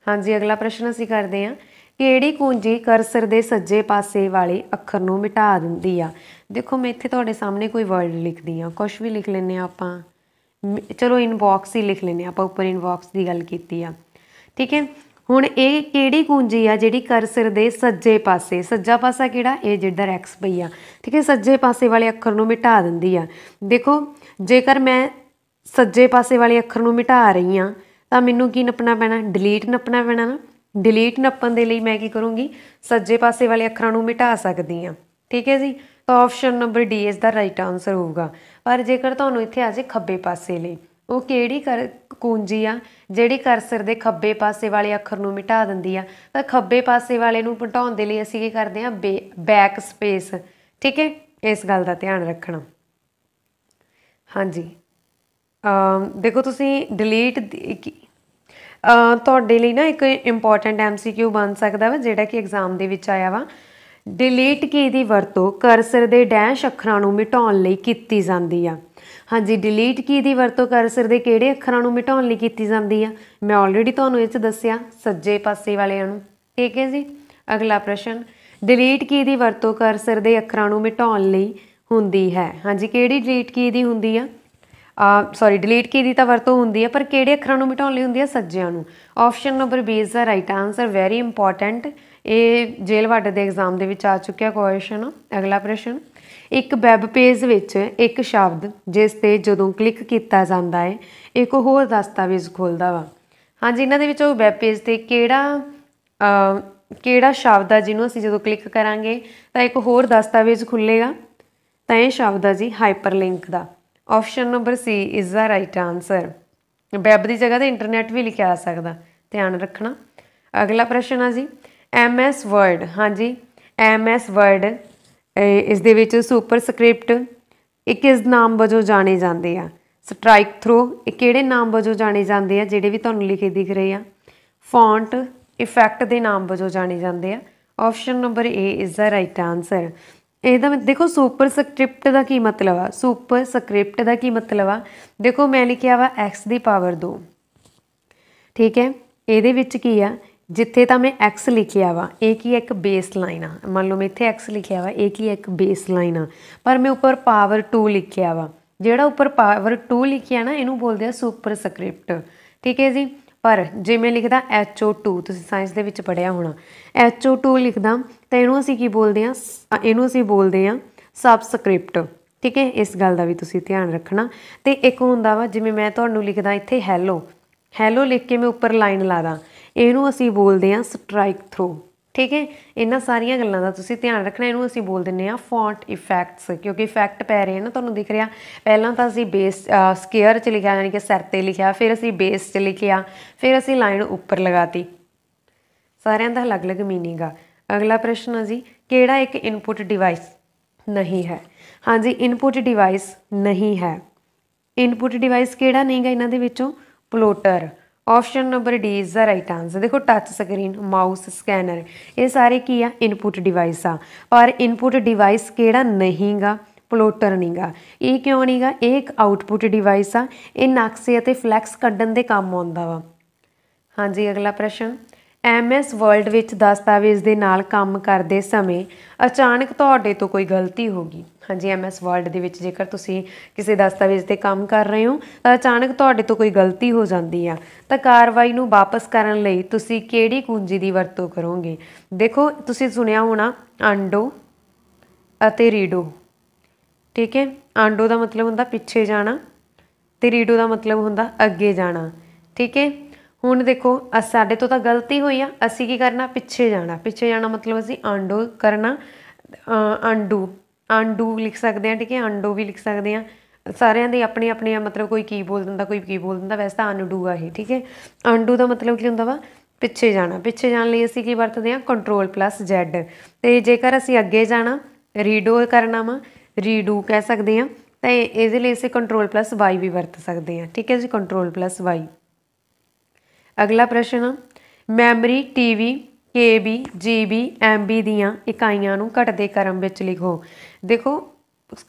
ਹਾਂਜੀ ਅਗਲਾ ਪ੍ਰਸ਼ਨ ਅਸੀਂ ਕਰਦੇ ਆ ਕਿਹੜੀ ਕੁੰਜੀ ਕਰਸਰ ਦੇ ਸੱਜੇ ਪਾਸੇ ਵਾਲੇ ਅੱਖਰ ਨੂੰ ਮਿਟਾ ਦਿੰਦੀ ਆ ਦੇਖੋ ਮੈਂ ਇੱਥੇ ਤੁਹਾਡੇ ਸਾਹਮਣੇ ਕੋਈ ਵਰਡ ਲਿਖਦੀ ਆ ਕੁਝ ਵੀ ਲਿਖ ਲੈਨੇ ਆ ਆਪਾਂ ਚਲੋ ਇਨਬਾਕਸ ਹੀ ਲਿਖ ਲੈਨੇ ਆ ਆਪਾਂ ਉੱਪਰ ਇਨਬਾਕਸ ਦੀ ਗੱਲ ਕੀਤੀ ਆ ਠੀਕ ਹੈ ਹੁਣ ਇਹ ਕਿਹੜੀ ਕੁੰਜੀ ਆ ਜਿਹੜੀ ਕਰਸਰ ਦੇ ਸੱਜੇ ਪਾਸੇ ਸੱਜਾ ਪਾਸਾ ਕਿਹੜਾ ਇਹ ਜਿਹੜਾ ਐਕਸ ਪਈ ਆ ਠੀਕ ਹੈ ਸੱਜੇ ਪਾਸੇ ਵਾਲੇ ਅੱਖਰ ਨੂੰ ਮਿਟਾ ਦਿੰਦੀ ਆ ਦੇਖੋ ਜੇਕਰ ਮੈਂ ਸੱਜੇ ਪਾਸੇ ਵਾਲੇ ਅੱਖਰ ਨੂੰ ਮਿਟਾ ਰਹੀ ਆ ਤਾਂ ਮੈਨੂੰ ਕੀ ਨੱਪਣਾ ਪੈਣਾ ਡਿਲੀਟ ਨੱਪਣਾ ਪੈਣਾ ਨਾ ਡਿਲੀਟ ਨੱਪਣ ਦੇ ਲਈ ਮੈਂ ਕੀ ਕਰੂੰਗੀ ਸੱਜੇ ਪਾਸੇ ਵਾਲੇ ਅੱਖਰਾਂ ਨੂੰ ਮਿਟਾ ਸਕਦੀ ਆ ਠੀਕ ਹੈ ਜੀ ਤਾਂ ਆਪਸ਼ਨ ਨੰਬਰ ਡੀ ਇਸ ਦਾ ਰਾਈਟ ਆਨਸਰ ਹੋਊਗਾ ਪਰ ਜੇਕਰ ਤੁਹਾਨੂੰ ਇੱਥੇ ਆ ਜੇ ਖੱਬੇ ਪਾਸੇ ਲਈ ਉਹ ਕਿਹੜੀ ਕਰ ਕੁੰਜੀ ਆ ਜਿਹੜੀ ਕਰਸਰ ਦੇ ਖੱਬੇ ਪਾਸੇ ਵਾਲੇ ਅੱਖਰ ਨੂੰ ਮਿਟਾ ਦਿੰਦੀ ਆ ਤਾਂ ਖੱਬੇ ਪਾਸੇ ਵਾਲੇ ਨੂੰ ਮਿਟਾਉਣ ਦੇ ਲਈ ਅਸੀਂ ਕੀ ਕਰਦੇ ਆ ਬੈਕ ਸਪੇਸ ਠੀਕ ਹੈ ਇਸ ਗੱਲ ਦਾ ਧਿਆਨ ਰੱਖਣਾ ਹਾਂਜੀ ਅ ਦੇਖੋ ਤੁਸੀਂ ਡਿਲੀਟ ਅ ਤੁਹਾਡੇ ਲਈ ਨਾ ਇੱਕ ਇੰਪੋਰਟੈਂਟ ਐਮਸੀਕਿਊ ਬਣ ਸਕਦਾ ਵਾ ਜਿਹੜਾ ਕਿ ਐਗਜ਼ਾਮ ਦੇ ਵਿੱਚ ਆਇਆ ਵਾ ਡਿਲੀਟ ਕੀ ਦੀ ਵਰਤੋਂ ਕਰਸਰ ਦੇ ਡੈਸ਼ ਅੱਖਰਾਂ ਨੂੰ ਮਿਟਾਉਣ ਲਈ ਕੀਤੀ ਜਾਂਦੀ ਆ ਹਾਂਜੀ ਡਿਲੀਟ ਕੀ ਦੀ ਵਰਤੋਂ ਕਰਸਰ ਦੇ ਕਿਹੜੇ ਅੱਖਰਾਂ ਨੂੰ ਮਿਟਾਉਣ ਲਈ ਕੀਤੀ ਜਾਂਦੀ ਆ ਮੈਂ ਆਲਰੇਡੀ ਤੁਹਾਨੂੰ ਇਹ ਚ ਦੱਸਿਆ ਸੱਜੇ ਪਾਸੇ ਵਾਲਿਆਂ ਨੂੰ ਠੀਕ ਹੈ ਜੀ ਅਗਲਾ ਪ੍ਰਸ਼ਨ ਡਿਲੀਟ ਕੀ ਦੀ ਵਰਤੋਂ ਕਰਸਰ ਦੇ ਅੱਖਰਾਂ ਨੂੰ ਮਿਟਾਉਣ ਲਈ ਹੁੰਦੀ ਹੈ ਹਾਂਜੀ ਕਿਹੜੀ ਡਿਲੀਟ ਕੀ ਦੀ ਹੁੰਦੀ ਆ ਆ ਸੌਰੀ ਡਿਲੀਟ ਕੀ ਦੀ ਤਾਂ ਵਰਤੋਂ ਹੁੰਦੀ ਆ ਪਰ ਕਿਹੜੇ ਅੱਖਰਾਂ ਨੂੰ ਮਿਟਾਉਣ ਲਈ ਹੁੰਦੀ ਆ ਸੱਜਿਆਂ ਨੂੰ option number B is the right answer very important ਇਹ ਜੇਲ੍ਹ ਵਾਰਡ ਦੇ ਐਗਜ਼ਾਮ ਦੇ ਵਿੱਚ ਆ ਚੁੱਕਿਆ ਕੁਐਸਚਨ ਅਗਲਾ ਪ੍ਰਸ਼ਨ ਇੱਕ ਵੈਬ ਪੇਜ ਵਿੱਚ ਇੱਕ ਸ਼ਬਦ ਜਿਸ ਤੇ ਜਦੋਂ ਕਲਿੱਕ ਕੀਤਾ ਜਾਂਦਾ ਹੈ ਇੱਕ ਹੋਰ ਦਸਤਾਵੇਜ਼ ਖੁੱਲਦਾ ਵਾ ਹਾਂਜੀ ਇਹਨਾਂ ਦੇ ਵਿੱਚ ਉਹ ਵੈਬ ਪੇਜ ਤੇ ਕਿਹੜਾ ਕਿਹੜਾ ਸ਼ਬਦ ਆ ਜਿਹਨੂੰ ਅਸੀਂ ਜਦੋਂ ਕਲਿੱਕ ਕਰਾਂਗੇ ਤਾਂ ਇੱਕ ਹੋਰ ਦਸਤਾਵੇਜ਼ ਖੁੱਲੇਗਾ ਤਾਂ ਇਹ ਸ਼ਬਦ ਆ ਜੀ ਹਾਈਪਰਲਿੰਕ ਦਾ option number C is the right answer web ਦੀ ਜਗ੍ਹਾ ਤੇ ਇੰਟਰਨੈਟ ਵੀ ਲਿਖਿਆ ਆ ਸਕਦਾ ਧਿਆਨ ਰੱਖਣਾ ਅਗਲਾ ਪ੍ਰਸ਼ਨ ਆ ਜੀ ਐਮ ਐਸ ਵਰਡ ਹਾਂਜੀ ਐਮ ਐਸ ਵਰਡ ਇਸ ਦੇ ਵਿੱਚ ਸੁਪਰ ਸਕ੍ਰਿਪਟ ਇੱਕ ਇਸ ਨਾਮ ਵਜੋਂ ਜਾਣੇ ਜਾਂਦੇ ਆ ਸਟ੍ਰਾਈਕ ਥਰੂ ਇਹ ਕਿਹੜੇ ਨਾਮ ਵਜੋਂ ਜਾਣੇ ਜਾਂਦੇ ਆ ਜਿਹੜੇ ਵੀ ਤੁਹਾਨੂੰ ਲਿਖੇ ਦਿਖ ਰਹੇ ਆ ਫੌਂਟ ਇਫੈਕਟ ਦੇ ਨਾਮ ਵਜੋਂ ਜਾਣੇ ਜਾਂਦੇ ਆ option number A is the right answer ਇਹਦਾ ਦੇਖੋ ਸੁਪਰ ਸਕ੍ਰਿਪਟ ਦਾ ਕੀ ਮਤਲਬ ਆ ਸੁਪਰ ਸਕ੍ਰਿਪਟ ਦਾ ਕੀ ਮਤਲਬ ਆ ਦੇਖੋ ਮੈਂ ਲਿਖਿਆ ਵਾ x ਦੀ ਪਾਵਰ 2 ਠੀਕ ਹੈ ਇਹਦੇ ਵਿੱਚ ਕੀ ਆ ਜਿੱਥੇ ਤਾਂ ਮੈਂ x ਲਿਖਿਆ ਵਾ ਇਹ ਕੀ ਇੱਕ ਬੇਸ ਲਾਈਨ ਆ ਮੰਨ ਲਓ ਮੈਂ ਇੱਥੇ x ਲਿਖਿਆ ਵਾ ਇਹ ਕੀ ਇੱਕ ਬੇਸ ਲਾਈਨ ਆ ਪਰ ਮੈਂ ਉੱਪਰ ਪਾਵਰ 2 ਲਿਖਿਆ ਵਾ ਜਿਹੜਾ ਉੱਪਰ ਪਾਵਰ 2 ਲਿਖਿਆ ਨਾ ਇਹਨੂੰ ਬੋਲਦੇ ਆ ਸੁਪਰ ਸਕ੍ਰਿਪਟ ਠੀਕ ਹੈ ਜੀ ਪਰ ਜੇ ਮੈਂ ਲਿਖਦਾ HO2 ਤੁਸੀਂ ਸਾਇੰਸ ਦੇ ਵਿੱਚ ਪੜਿਆ ਹੋਣਾ HO2 ਲਿਖਦਾ ਤਾਂ ਇਹਨੂੰ ਅਸੀਂ ਕੀ ਬੋਲਦੇ ਆ ਇਹਨੂੰ ਅਸੀਂ ਬੋਲਦੇ ਆ ਸਬਸਕ੍ਰਿਪਟ ਠੀਕ ਹੈ ਇਸ ਗੱਲ ਦਾ ਵੀ ਤੁਸੀਂ ਧਿਆਨ ਰੱਖਣਾ ਤੇ ਇੱਕ ਹੁੰਦਾ ਵਾ ਜਿਵੇਂ ਮੈਂ ਤੁਹਾਨੂੰ ਲਿਖਦਾ ਇੱਥੇ ਹੈਲੋ ਹੈਲੋ ਲਿਖ ਕੇ ਮੈਂ ਉੱਪਰ ਲਾਈਨ ਲਾਦਾ ਇਹਨੂੰ ਅਸੀਂ ਬੋਲਦੇ ਆ ਸਟ੍ਰਾਈਕ ਥਰੂ ਠੀਕ ਹੈ ਇਹਨਾਂ ਸਾਰੀਆਂ ਗੱਲਾਂ ਦਾ ਤੁਸੀਂ ਧਿਆਨ ਰੱਖਣਾ ਇਹਨੂੰ ਅਸੀਂ ਬੋਲ ਦਿੰਨੇ ਆ ਫੌਂਟ ਇਫੈਕਟਸ ਕਿਉਂਕਿ ਇਫੈਕਟ ਪੈ ਰਹੇ ਨੇ ਤੁਹਾਨੂੰ ਦਿਖ ਰਿਹਾ ਪਹਿਲਾਂ ਤਾਂ ਅਸੀਂ ਬੇਸ ਸਕੇਅਰ ਚ ਲਿਖਿਆ ਯਾਨੀ ਕਿ ਸਿਰ ਤੇ ਲਿਖਿਆ ਫਿਰ ਅਸੀਂ ਬੇਸ ਚ ਲਿਖਿਆ ਫਿਰ ਅਸੀਂ ਲਾਈਨ ਉੱਪਰ ਲਗਾਤੀ ਸਾਰਿਆਂ ਦਾ ਅਲੱਗ-ਅਲੱਗ ਮੀਨਿੰਗ ਆ ਅਗਲਾ ਪ੍ਰਸ਼ਨ ਹੈ ਜੀ ਕਿਹੜਾ ਇੱਕ ਇਨਪੁਟ ਡਿਵਾਈਸ ਨਹੀਂ ਹੈ ਹਾਂਜੀ ਇਨਪੁਟ ਡਿਵਾਈਸ ਨਹੀਂ ਹੈ ਇਨਪੁਟ ਡਿਵਾਈਸ ਕਿਹੜਾ ਨਹੀਂਗਾ ਇਹਨਾਂ ਦੇ ਵਿੱਚੋਂ plotter option number D is the right answer ਦੇਖੋ ਟੱਚ ਸਕਰੀਨ ਮਾਊਸ ਸਕੈਨਰ ਇਹ ਸਾਰੇ ਕੀ ਆ ਇਨਪੁਟ ਡਿਵਾਈਸ ਆ ਪਰ ਇਨਪੁਟ ਡਿਵਾਈਸ ਕਿਹੜਾ ਨਹੀਂਗਾ ਪਲੋਟਰ ਨਹੀਂਗਾ ਇਹ ਕਿਉਂ ਨਹੀਂਗਾ ਇਹ ਇੱਕ ਆਊਟਪੁੱਟ ਡਿਵਾਈਸ ਆ ਇਹ ਨਕਸ਼ੇ ਅਤੇ ਫਲੈਕਸ ਕੱਢਣ ਦੇ ਕੰਮ ਆਉਂਦਾ ਵਾ ਹਾਂਜੀ ਅਗਲਾ ਪ੍ਰਸ਼ਨ ਐਮਐਸ ਵਰਲਡ ਵਿੱਚ ਦਸਤਾਵੇਜ਼ ਦੇ ਨਾਲ ਕੰਮ ਕਰਦੇ ਸਮੇਂ ਅਚਾਨਕ ਤੁਹਾਡੇ ਤੋਂ ਕੋਈ ਗਲਤੀ ਹੋ ਗਈ ਹਾਂਜੀ ਐਮਐਸ ਵਰਡ ਦੇ ਵਿੱਚ ਜੇਕਰ ਤੁਸੀਂ ਕਿਸੇ ਦਸਤਾਵੇਜ਼ ਤੇ ਕੰਮ ਕਰ ਰਹੇ ਹੋ ਤਾਂ ਅਚਾਨਕ ਤੁਹਾਡੇ ਤੋਂ ਕੋਈ ਗਲਤੀ ਹੋ ਜਾਂਦੀ ਆ ਤਾਂ ਕਾਰਵਾਈ ਨੂੰ ਵਾਪਸ ਕਰਨ ਲਈ ਤੁਸੀਂ ਕਿਹੜੀ ਕੁੰਜੀ ਦੀ ਵਰਤੋਂ ਕਰੋਗੇ ਦੇਖੋ ਤੁਸੀਂ ਸੁਣਿਆ ਹੋਣਾ ਅੰਡੋ ਅਤੇ ਰੀਡੋ ਠੀਕ ਹੈ ਅੰਡੋ ਦਾ ਮਤਲਬ ਹੁੰਦਾ ਪਿੱਛੇ ਜਾਣਾ ਤੇ ਰੀਡੋ ਦਾ ਮਤਲਬ ਹੁੰਦਾ ਅੱਗੇ ਜਾਣਾ ਠੀਕ ਹੈ ਹੁਣ ਦੇਖੋ ਸਾਡੇ ਤੋਂ ਤਾਂ ਗਲਤੀ ਹੋਈ ਆ ਅਸੀਂ ਕੀ ਕਰਨਾ ਪਿੱਛੇ ਜਾਣਾ ਪਿੱਛੇ ਜਾਣਾ ਮਤਲਬ ਅਸੀਂ ਅੰਡੋ ਕਰਨਾ ਅੰਡੂ ਅਨਡੂ ਲਿਖ ਸਕਦੇ ਆ ਠੀਕ ਹੈ ਅਨਡੂ ਵੀ ਲਿਖ ਸਕਦੇ ਆ ਸਾਰਿਆਂ ਦੇ ਆਪਣੇ ਆਪਣੇ ਮਤਲਬ ਕੋਈ ਕੀ ਬੋਲ ਦਿੰਦਾ ਕੋਈ ਕੀ ਬੋਲ ਦਿੰਦਾ ਵੈਸੇ ਤਾਂ ਅਨਡੂ ਆ ਇਹ ਠੀਕ ਹੈ ਅਨਡੂ ਦਾ ਮਤਲਬ ਕੀ ਹੁੰਦਾ ਵਾ ਪਿੱਛੇ ਜਾਣਾ ਪਿੱਛੇ ਜਾਣ ਲਈ ਅਸੀਂ ਕੀ ਵਰਤਦੇ ਆ ਕੰਟਰੋਲ ਪਲੱਸ ਜ਼ੈਡ ਤੇ ਜੇਕਰ ਅਸੀਂ ਅੱਗੇ ਜਾਣਾ ਰੀਡੋ ਕਰਨਾ ਵਾ ਰੀਡੂ ਕਹਿ ਸਕਦੇ ਆ ਤਾਂ ਇਹਦੇ ਲਈ ਅਸੀਂ ਕੰਟਰੋਲ ਪਲੱਸ ਵਾਈ ਵੀ ਵਰਤ ਸਕਦੇ ਆ ਠੀਕ ਹੈ ਜੀ ਕੰਟਰੋਲ ਪਲੱਸ ਵਾਈ ਅਗਲਾ ਪ੍ਰਸ਼ਨ memory TV KB GB MB ਦੀਆਂ ਇਕਾਈਆਂ ਨੂੰ ਘਟਦੇ ਕ੍ਰਮ ਵਿੱਚ ਲਿਖੋ ਦੇਖੋ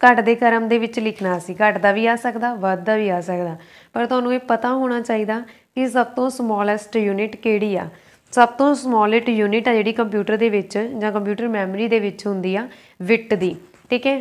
ਘਟਦੇ ਕ੍ਰਮ ਦੇ ਵਿੱਚ ਲਿਖਣਾ ਸੀ ਘਟਦਾ ਵੀ ਆ ਸਕਦਾ ਵੱਧਦਾ ਵੀ ਆ ਸਕਦਾ ਪਰ ਤੁਹਾਨੂੰ ਇਹ ਪਤਾ ਹੋਣਾ ਚਾਹੀਦਾ ਕਿ ਸਭ ਤੋਂ ਸਮਾਲੈਸਟ ਯੂਨਿਟ ਕਿਹੜੀ ਆ ਸਭ ਤੋਂ ਸਮਾਲੈਸਟ ਯੂਨਿਟ ਆ ਜਿਹੜੀ ਕੰਪਿਊਟਰ ਦੇ ਵਿੱਚ ਜਾਂ ਕੰਪਿਊਟਰ ਮੈਮਰੀ ਦੇ ਵਿੱਚ ਹੁੰਦੀ ਆ ਬਿਟ ਦੀ ਠੀਕ ਹੈ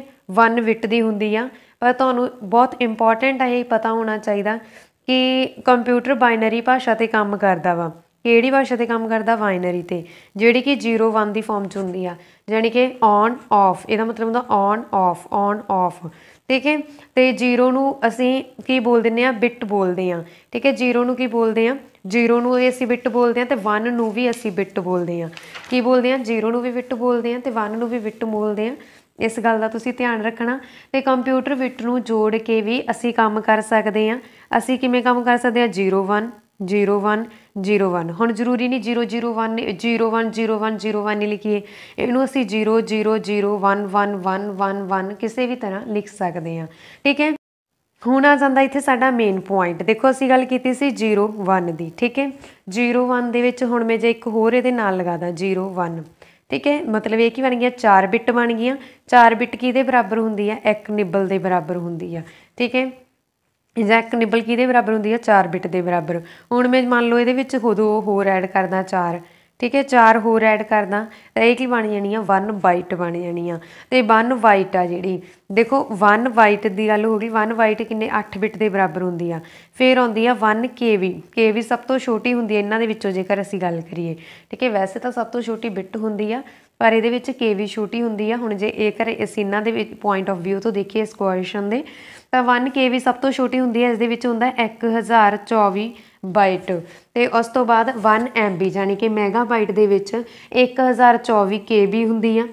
1 ਬਿਟ ਦੀ ਹੁੰਦੀ ਆ ਪਰ ਤੁਹਾਨੂੰ ਬਹੁਤ ਇੰਪੋਰਟੈਂਟ ਆ ਇਹ ਪਤਾ ਹੋਣਾ ਚਾਹੀਦਾ ਕਿ ਕੰਪਿਊਟਰ ਬਾਈਨਰੀ ਭਾਸ਼ਾ ਤੇ ਕੰਮ ਕਰਦਾ ਵਾ ਕਿਹੜੀ ਭਾਸ਼ਾ ਤੇ ਕੰਮ ਕਰਦਾ ਬਾਈਨਰੀ ਤੇ ਜਿਹੜੀ ਕਿ 0 1 ਦੀ ਫਾਰਮ 'ਚ ਹੁੰਦੀ ਆ ਯਾਨੀ ਕਿ ਔਨ ਆਫ ਇਹਦਾ ਮਤਲਬ ਹੁੰਦਾ ਔਨ ਆਫ ਔਨ ਆਫ ਠੀਕ ਹੈ ਤੇ 0 ਨੂੰ ਅਸੀਂ ਕੀ ਬੋਲ ਦਿੰਨੇ ਆ ਬਿਟ ਬੋਲਦੇ ਆ ਠੀਕ ਹੈ 0 ਨੂੰ ਕੀ ਬੋਲਦੇ ਆ 0 ਨੂੰ ਇਹ ਅਸੀਂ ਬਿਟ ਬੋਲਦੇ ਆ ਤੇ 1 ਨੂੰ ਵੀ ਅਸੀਂ ਬਿਟ ਬੋਲਦੇ ਆ ਕੀ ਬੋਲਦੇ ਆ 0 ਨੂੰ ਵੀ ਬਿਟ ਬੋਲਦੇ ਆ ਤੇ 1 ਨੂੰ ਵੀ ਬਿਟ ਬੋਲਦੇ ਆ ਇਸ ਗੱਲ ਦਾ ਤੁਸੀਂ ਧਿਆਨ ਰੱਖਣਾ ਤੇ ਕੰਪਿਊਟਰ ਬਿਟ ਨੂੰ ਜੋੜ ਕੇ ਵੀ ਅਸੀਂ ਕੰਮ ਕਰ ਸਕਦੇ ਆ ਅਸੀਂ ਕਿਵੇਂ ਕੰਮ ਕਰ ਸਕਦੇ ਆ 0 1 0 1 01 ਹੁਣ ਜ਼ਰੂਰੀ ਨਹੀਂ 001 01 ਨਹੀਂ ਲਿਖੀਏ ਇਹਨੂੰ ਅਸੀਂ 000111111 ਕਿਸੇ ਵੀ ਤਰ੍ਹਾਂ ਲਿਖ ਸਕਦੇ ਹਾਂ ਠੀਕ ਹੈ ਹੁਣ ਆ ਜਾਂਦਾ ਇੱਥੇ ਸਾਡਾ ਮੇਨ ਪੁਆਇੰਟ ਦੇਖੋ ਅਸੀਂ ਗੱਲ ਕੀਤੀ ਸੀ 01 ਦੀ ਠੀਕ ਹੈ 01 ਦੇ ਵਿੱਚ ਹੁਣ ਮੈਂ ਜੇ ਇੱਕ ਹੋਰ ਇਹਦੇ ਨਾਲ ਲਗਾਦਾ 01 ਠੀਕ ਹੈ ਮਤਲਬ ਇਹ ਕੀ ਬਣ ਗਿਆ 4 ਬਿੱਟ ਬਣ ਗਈਆਂ 4 ਬਿੱਟ ਕੀ ਦੇ ਬਰਾਬਰ ਹੁੰਦੀ ਹੈ 1 ਨਿਬਲ ਦੇ ਬਰਾਬਰ ਹੁੰਦੀ ਆ ਠੀਕ ਹੈ ਇਜੈਕ ਨਿਬਲ ਕਿਹਦੇ ਬਰਾਬਰ ਹੁੰਦੀ ਹੈ 4 ਬਿਟ ਦੇ ਬਰਾਬਰ ਹੁਣ ਮੈਂ ਮੰਨ ਲਓ ਇਹਦੇ ਵਿੱਚ ਦੋ ਹੋਰ ਐਡ ਕਰਦਾ 4 ਠੀਕ ਹੈ 4 ਹੋਰ ਐਡ ਕਰਦਾ ਤਾਂ ਇਹ ਕੀ ਬਣ ਜਾਣੀ ਆ 1 ਬਾਈਟ ਬਣ ਜਾਣੀ ਆ ਤੇ 1 ਬਾਈਟ ਆ ਜਿਹੜੀ ਦੇਖੋ 1 ਬਾਈਟ ਦੀ ਗੱਲ ਹੋ ਗਈ 1 ਬਾਈਟ ਕਿੰਨੇ 8 ਬਿਟ ਦੇ ਬਰਾਬਰ ਹੁੰਦੀ ਆ ਫਿਰ ਆਉਂਦੀ ਆ 1 ਕੇਵੀ ਕੇਵੀ ਸਭ ਤੋਂ ਛੋਟੀ ਹੁੰਦੀ ਹੈ ਇਹਨਾਂ ਦੇ ਵਿੱਚੋਂ ਜੇਕਰ ਅਸੀਂ ਗੱਲ ਕਰੀਏ ਠੀਕ ਹੈ ਵੈਸੇ ਤਾਂ ਸਭ ਤੋਂ ਛੋਟੀ ਬਿਟ ਹੁੰਦੀ ਆ ਪਰ ਇਹਦੇ ਵਿੱਚ ਕੇਵੀ ਛੋਟੀ ਹੁੰਦੀ ਆ ਹੁਣ ਜੇ ਇਹ ਕਰੇ ਅਸੀਂ ਇਹਨਾਂ ਦੇ ਵਿੱਚ ਪੁਆਇੰਟ ਆਫ View ਤੋਂ ਦੇਖੀਏ ਇਸ ਕੁਐਸ਼ਨ ਦੇ ਤਾਂ 1 KB ਸਭ ਤੋਂ ਛੋਟੀ ਹੁੰਦੀ ਹੈ ਇਸ ਦੇ ਵਿੱਚ ਹੁੰਦਾ 1024 ਬਾਈਟ ਤੇ ਉਸ ਤੋਂ ਬਾਅਦ 1 MB ਯਾਨੀ ਕਿ ਮੈਗਾਬਾਈਟ ਦੇ ਵਿੱਚ 1024 KB ਹੁੰਦੀ ਆ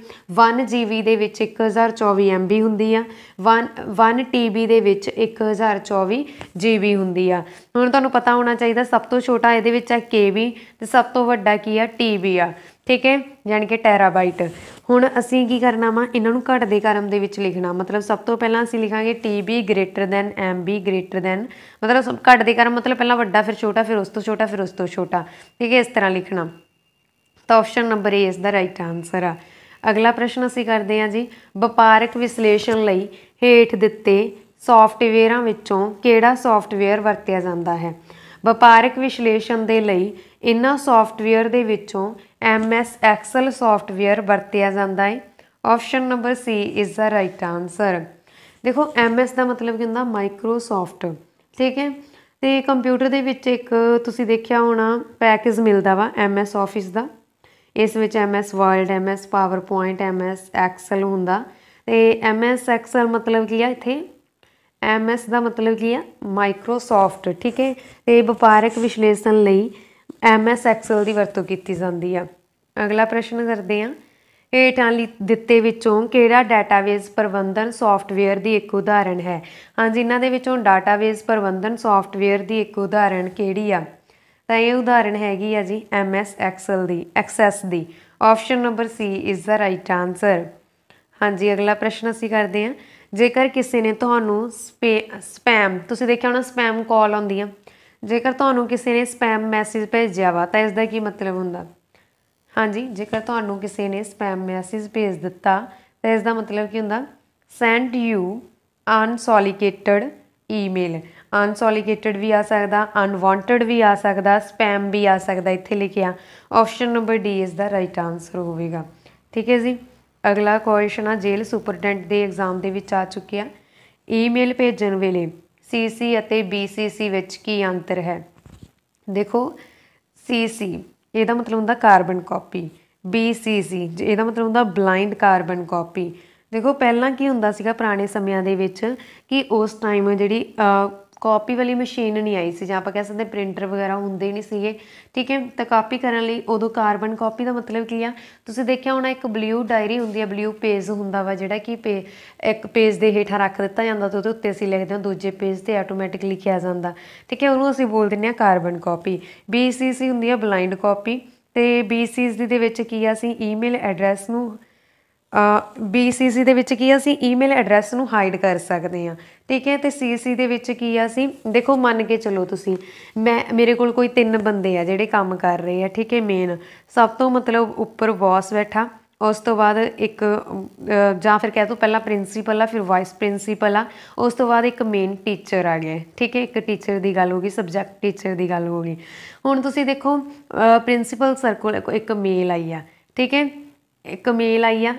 1 GB ਦੇ ਵਿੱਚ 1024 MB ਹੁੰਦੀ ਆ 1 1 TB ਦੇ ਵਿੱਚ 1024 GB ਹੁੰਦੀ ਆ ਹੁਣ ਤੁਹਾਨੂੰ ਪਤਾ ਹੋਣਾ ਚਾਹੀਦਾ ਸਭ ਤੋਂ ਛੋਟਾ ਇਹਦੇ ਵਿੱਚ ਹੈ KB ਤੇ ਸਭ ਤੋਂ ਵੱਡਾ ਕੀ ਆ TB ਆ ਠੀਕ ਹੈ ਯਾਨੀ ਕਿ ਟੈਰਾਬਾਈਟ ਹੁਣ ਅਸੀਂ ਕੀ ਕਰਨਾ ਵਾ ਇਹਨਾਂ ਨੂੰ ਘਟਦੇ ਕ੍ਰਮ ਦੇ ਵਿੱਚ ਲਿਖਣਾ ਮਤਲਬ ਸਭ ਤੋਂ ਪਹਿਲਾਂ ਅਸੀਂ ਲਿਖਾਂਗੇ TB greater than MB greater than ਮਤਲਬ ਸਭ ਘਟਦੇ ਕ੍ਰਮ ਮਤਲਬ ਪਹਿਲਾਂ ਵੱਡਾ ਫਿਰ ਛੋਟਾ ਫਿਰ ਉਸ ਤੋਂ ਛੋਟਾ ਫਿਰ ਉਸ ਤੋਂ ਛੋਟਾ ਠੀਕ ਹੈ ਇਸ ਤਰ੍ਹਾਂ ਲਿਖਣਾ ਤਾਂ ਆਪਸ਼ਨ ਨੰਬਰ A ਇਸ ਦਾ ਰਾਈਟ ਆਨਸਰ ਆ ਅਗਲਾ ਪ੍ਰਸ਼ਨ ਅਸੀਂ ਕਰਦੇ ਹਾਂ ਜੀ ਵਪਾਰਕ ਵਿਸ਼ਲੇਸ਼ਣ ਲਈ ਹੇਠ ਦਿੱਤੇ ਸੌਫਟਵੇਅਰਾਂ ਵਿੱਚੋਂ ਕਿਹੜਾ ਸੌਫਟਵੇਅਰ ਵਰਤਿਆ ਜਾਂਦਾ ਹੈ ਵਪਾਰਕ ਵਿਸ਼ਲੇਸ਼ਣ ਦੇ ਲਈ ਇਹਨਾਂ ਸੌਫਟਵੇਅਰ ਦੇ ਵਿੱਚੋਂ ਐਮ ਐਸ ਐਕਸਲ ਸੌਫਟਵੇਅਰ ਵਰਤਿਆ ਜਾਂਦਾ ਹੈ option number C is the right answer ਦੇਖੋ ਐਮ ਦਾ ਮਤਲਬ ਕੀ ਹੁੰਦਾ ਮਾਈਕਰੋਸਾਫਟ ਠੀਕ ਹੈ ਤੇ ਕੰਪਿਊਟਰ ਦੇ ਵਿੱਚ ਇੱਕ ਤੁਸੀਂ ਦੇਖਿਆ ਹੋਣਾ ਪੈਕੇਜ ਮਿਲਦਾ ਵਾ ਐਮ ਐਸ ਆਫਿਸ ਦਾ ਇਸ ਵਿੱਚ M S world M S PowerPoint M Excel ਹੁੰਦਾ ਤੇ ਐਮ ਐਸ ਐਕਸਲ ਮਤਲਬ ਕੀ ਆ ਇੱਥੇ ਐਮ ਦਾ ਮਤਲਬ ਕੀ ਆ ਮਾਈਕਰੋਸਾਫਟ ਠੀਕ ਹੈ ਤੇ ਵਪਾਰਕ ਵਿਸ਼ਲੇਸ਼ਣ ਲਈ ਐਮ ਐਸ ਐਕਸਲ ਦੀ ਵਰਤੋਂ ਕੀਤੀ ਜਾਂਦੀ ਆ ਅਗਲਾ ਪ੍ਰਸ਼ਨ ਕਰਦੇ ਆ ਲਈ ਦਿੱਤੇ ਵਿੱਚੋਂ ਕਿਹੜਾ ਡਾਟਾਬੇਸ ਪ੍ਰਬੰਧਨ ਸੌਫਟਵੇਅਰ ਦੀ ਇੱਕ ਉਦਾਹਰਣ ਹੈ ਹਾਂਜੀ ਇਹਨਾਂ ਦੇ ਵਿੱਚੋਂ ਡਾਟਾਬੇਸ ਪ੍ਰਬੰਧਨ ਸੌਫਟਵੇਅਰ ਦੀ ਇੱਕ ਉਦਾਹਰਣ ਕਿਹੜੀ ਆ ਤਾਂ ਇਹ ਉਦਾਹਰਣ ਹੈਗੀ ਆ ਜੀ ਐਮ ਐਸ ਐਕਸਲ ਦੀ ਐਕਸੈਸ ਦੀ option number C is the right answer ਹਾਂਜੀ ਅਗਲਾ ਪ੍ਰਸ਼ਨ ਅਸੀਂ ਕਰਦੇ ਆ ਜੇਕਰ ਕਿਸੇ ਨੇ ਤੁਹਾਨੂੰ ਸਪੈਮ ਤੁਸੀਂ ਦੇਖਿਆ ਹੋਣਾ ਸਪੈਮ ਕਾਲ ਆਉਂਦੀ ਆ ਜੇਕਰ ਤੁਹਾਨੂੰ ਕਿਸੇ ਨੇ ਸਪੈਮ ਮੈਸੇਜ ਭੇਜਿਆ ਵਾ ਤਾਂ ਇਸ ਦਾ ਕੀ ਮਤਲਬ ਹੁੰਦਾ ਹਾਂਜੀ ਜੇਕਰ ਤੁਹਾਨੂੰ ਕਿਸੇ ਨੇ ਸਪੈਮ ਮੈਸੇਜ ਭੇਜ ਦਿੱਤਾ ਤਾਂ ਇਸ ਦਾ ਮਤਲਬ ਕੀ ਹੁੰਦਾ send you unsolicited email unsolicited ਵੀ ਆ ਸਕਦਾ ਅਨਵਾਂਟਡ ਵੀ ਆ ਸਕਦਾ ਸਪੈਮ ਵੀ ਆ ਸਕਦਾ ਇੱਥੇ ਲਿਖਿਆ ਆਪਸ਼ਨ ਨੰਬਰ ਡੀ ਇਸ ਦਾ ਰਾਈਟ ਆਨਸਰ ਹੋਵੇਗਾ ਠੀਕ ਹੈ ਜੀ ਅਗਲਾ ਕੁਐਸਚਨ ਆ ਜੇਲ੍ਹ ਸੁਪਰਡੈਂਟ ਦੇ ਐਗਜ਼ਾਮ ਦੇ ਵਿੱਚ ਆ ਚੁੱਕਿਆ ਈਮੇਲ ਭੇਜਣ ਵੇਲੇ ਸੀਸੀ ਅਤੇ ਬੀਸੀਸੀ ਵਿੱਚ ਕੀ ਅੰਤਰ ਹੈ ਦੇਖੋ ਸੀਸੀ ਇਹਦਾ ਮਤਲਬ ਹੁੰਦਾ ਕਾਰਬਨ ਕਾਪੀ ਬੀਸੀਸੀ ਇਹਦਾ ਮਤਲਬ ਹੁੰਦਾ ਬਲਾਈਂਡ ਕਾਰਬਨ ਕਾਪੀ ਦੇਖੋ ਪਹਿਲਾਂ ਕੀ ਹੁੰਦਾ ਸੀਗਾ ਪੁਰਾਣੇ ਸਮਿਆਂ ਦੇ ਵਿੱਚ ਕਿ ਉਸ ਟਾਈਮ ਜਿਹੜੀ ਕਾਪੀ ਵਾਲੀ ਮਸ਼ੀਨ ਨਹੀਂ ਆਈ ਸੀ ਜਾਂ ਆਪਾਂ ਕਹਿ ਸਕਦੇ ਪ੍ਰਿੰਟਰ ਵਗੈਰਾ ਹੁੰਦੇ ਨਹੀਂ ਸੀਗੇ ਠੀਕ ਹੈ ਤਾਂ ਕਾਪੀ ਕਰਨ ਲਈ ਉਦੋਂ ਕਾਰਬਨ ਕਾਪੀ ਦਾ ਮਤਲਬ ਕੀ ਆ ਤੁਸੀਂ ਦੇਖਿਆ ਹੋਣਾ ਇੱਕ ਬਲੂ ਡਾਇਰੀ ਹੁੰਦੀ ਹੈ ਬਲੂ ਪੇਜ ਹੁੰਦਾ ਵਾ ਜਿਹੜਾ ਕਿ ਇੱਕ ਪੇਜ ਦੇ ਹੇਠਾਂ ਰੱਖ ਦਿੱਤਾ ਜਾਂਦਾ ਤੇ ਉਹਦੇ ਉੱਤੇ ਅਸੀਂ ਲਿਖਦੇ ਹਾਂ ਦੂਜੇ ਪੇਜ ਤੇ ਆਟੋਮੈਟਿਕ ਲਿਖਿਆ ਜਾਂਦਾ ਠੀਕ ਹੈ ਉਹਨੂੰ ਅਸੀਂ ਬੋਲ ਦਿੰਦੇ ਹਾਂ ਕਾਰਬਨ ਕਾਪੀ ਬੀਸੀਸੀ ਹੁੰਦੀ ਹੈ ਬਲਾਈਂਡ ਕਾਪੀ ਤੇ ਬੀਸੀਸੀ ਦੇ ਵਿੱਚ ਕੀ ਆ ਅਸੀਂ ਈਮੇਲ ਐਡਰੈਸ ਨੂੰ ਬੀਸੀਸੀ ਦੇ ਵਿੱਚ ਕੀ ਆ ਅਸੀਂ ਈਮੇਲ ਐਡਰੈਸ ਨੂੰ ਹਾਈਡ ਕਰ ਸਕਦੇ ਆ ਠੀਕ ਹੈ ਤੇ ਸੀਸੀ ਦੇ ਵਿੱਚ ਕੀ ਆ ਅਸੀਂ ਦੇਖੋ ਮੰਨ ਕੇ ਚੱਲੋ ਤੁਸੀਂ ਮੈਂ ਮੇਰੇ ਕੋਲ ਕੋਈ ਤਿੰਨ ਬੰਦੇ ਆ ਜਿਹੜੇ ਕੰਮ ਕਰ ਰਹੇ ਆ ਠੀਕ ਹੈ ਮੇਨ ਸਭ ਤੋਂ ਮਤਲਬ ਉੱਪਰ ਬੌਸ ਬੈਠਾ ਉਸ ਤੋਂ ਬਾਅਦ ਇੱਕ ਜਾਂ ਫਿਰ ਕਹਿ ਦੋ ਪਹਿਲਾਂ ਪ੍ਰਿੰਸੀਪਲ ਆ ਫਿਰ ਵਾਈਸ ਪ੍ਰਿੰਸੀਪਲ ਆ ਉਸ ਤੋਂ ਬਾਅਦ ਇੱਕ ਮੇਨ ਟੀਚਰ ਆ ਗਿਆ ਠੀਕ ਹੈ ਇੱਕ ਟੀਚਰ ਦੀ ਗੱਲ ਹੋ ਗਈ ਸਬਜੈਕਟ ਟੀਚਰ ਦੀ ਗੱਲ ਹੋ ਗਈ ਹੁਣ ਤੁਸੀਂ ਦੇਖੋ ਪ੍ਰਿੰਸੀਪਲ ਸਰਕਲ ਇੱਕ ਮੇਲ ਆਈ ਆ ਠੀਕ ਹੈ ਇੱਕ ਮੇਲ ਆਈ ਆ